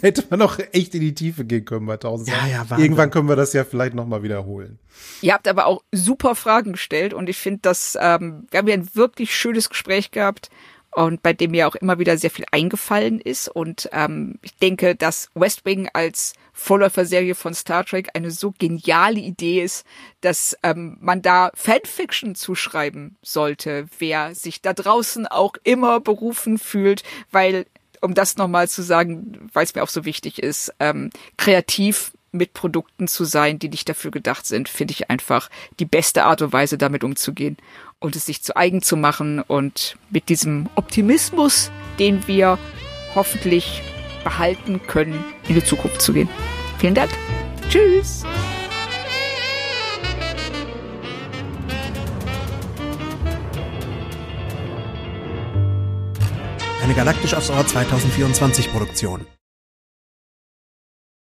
hätte man auch echt in die Tiefe gehen können bei 1000 ja, ja, Irgendwann können wir das ja vielleicht nochmal wiederholen. Ihr habt aber auch super Fragen gestellt und ich finde, dass ähm, wir haben ja ein wirklich schönes Gespräch gehabt und bei dem mir auch immer wieder sehr viel eingefallen ist und ähm, ich denke, dass West Wing als Vorläuferserie von Star Trek eine so geniale Idee ist, dass ähm, man da Fanfiction zuschreiben sollte, wer sich da draußen auch immer berufen fühlt, weil, um das nochmal zu sagen, weil es mir auch so wichtig ist, ähm, kreativ mit Produkten zu sein, die nicht dafür gedacht sind, finde ich einfach die beste Art und Weise, damit umzugehen und es sich zu eigen zu machen und mit diesem Optimismus, den wir hoffentlich behalten können, in die Zukunft zu gehen. Vielen Dank. Tschüss. Eine Galaktisch aufs Ohr 2024 Produktion.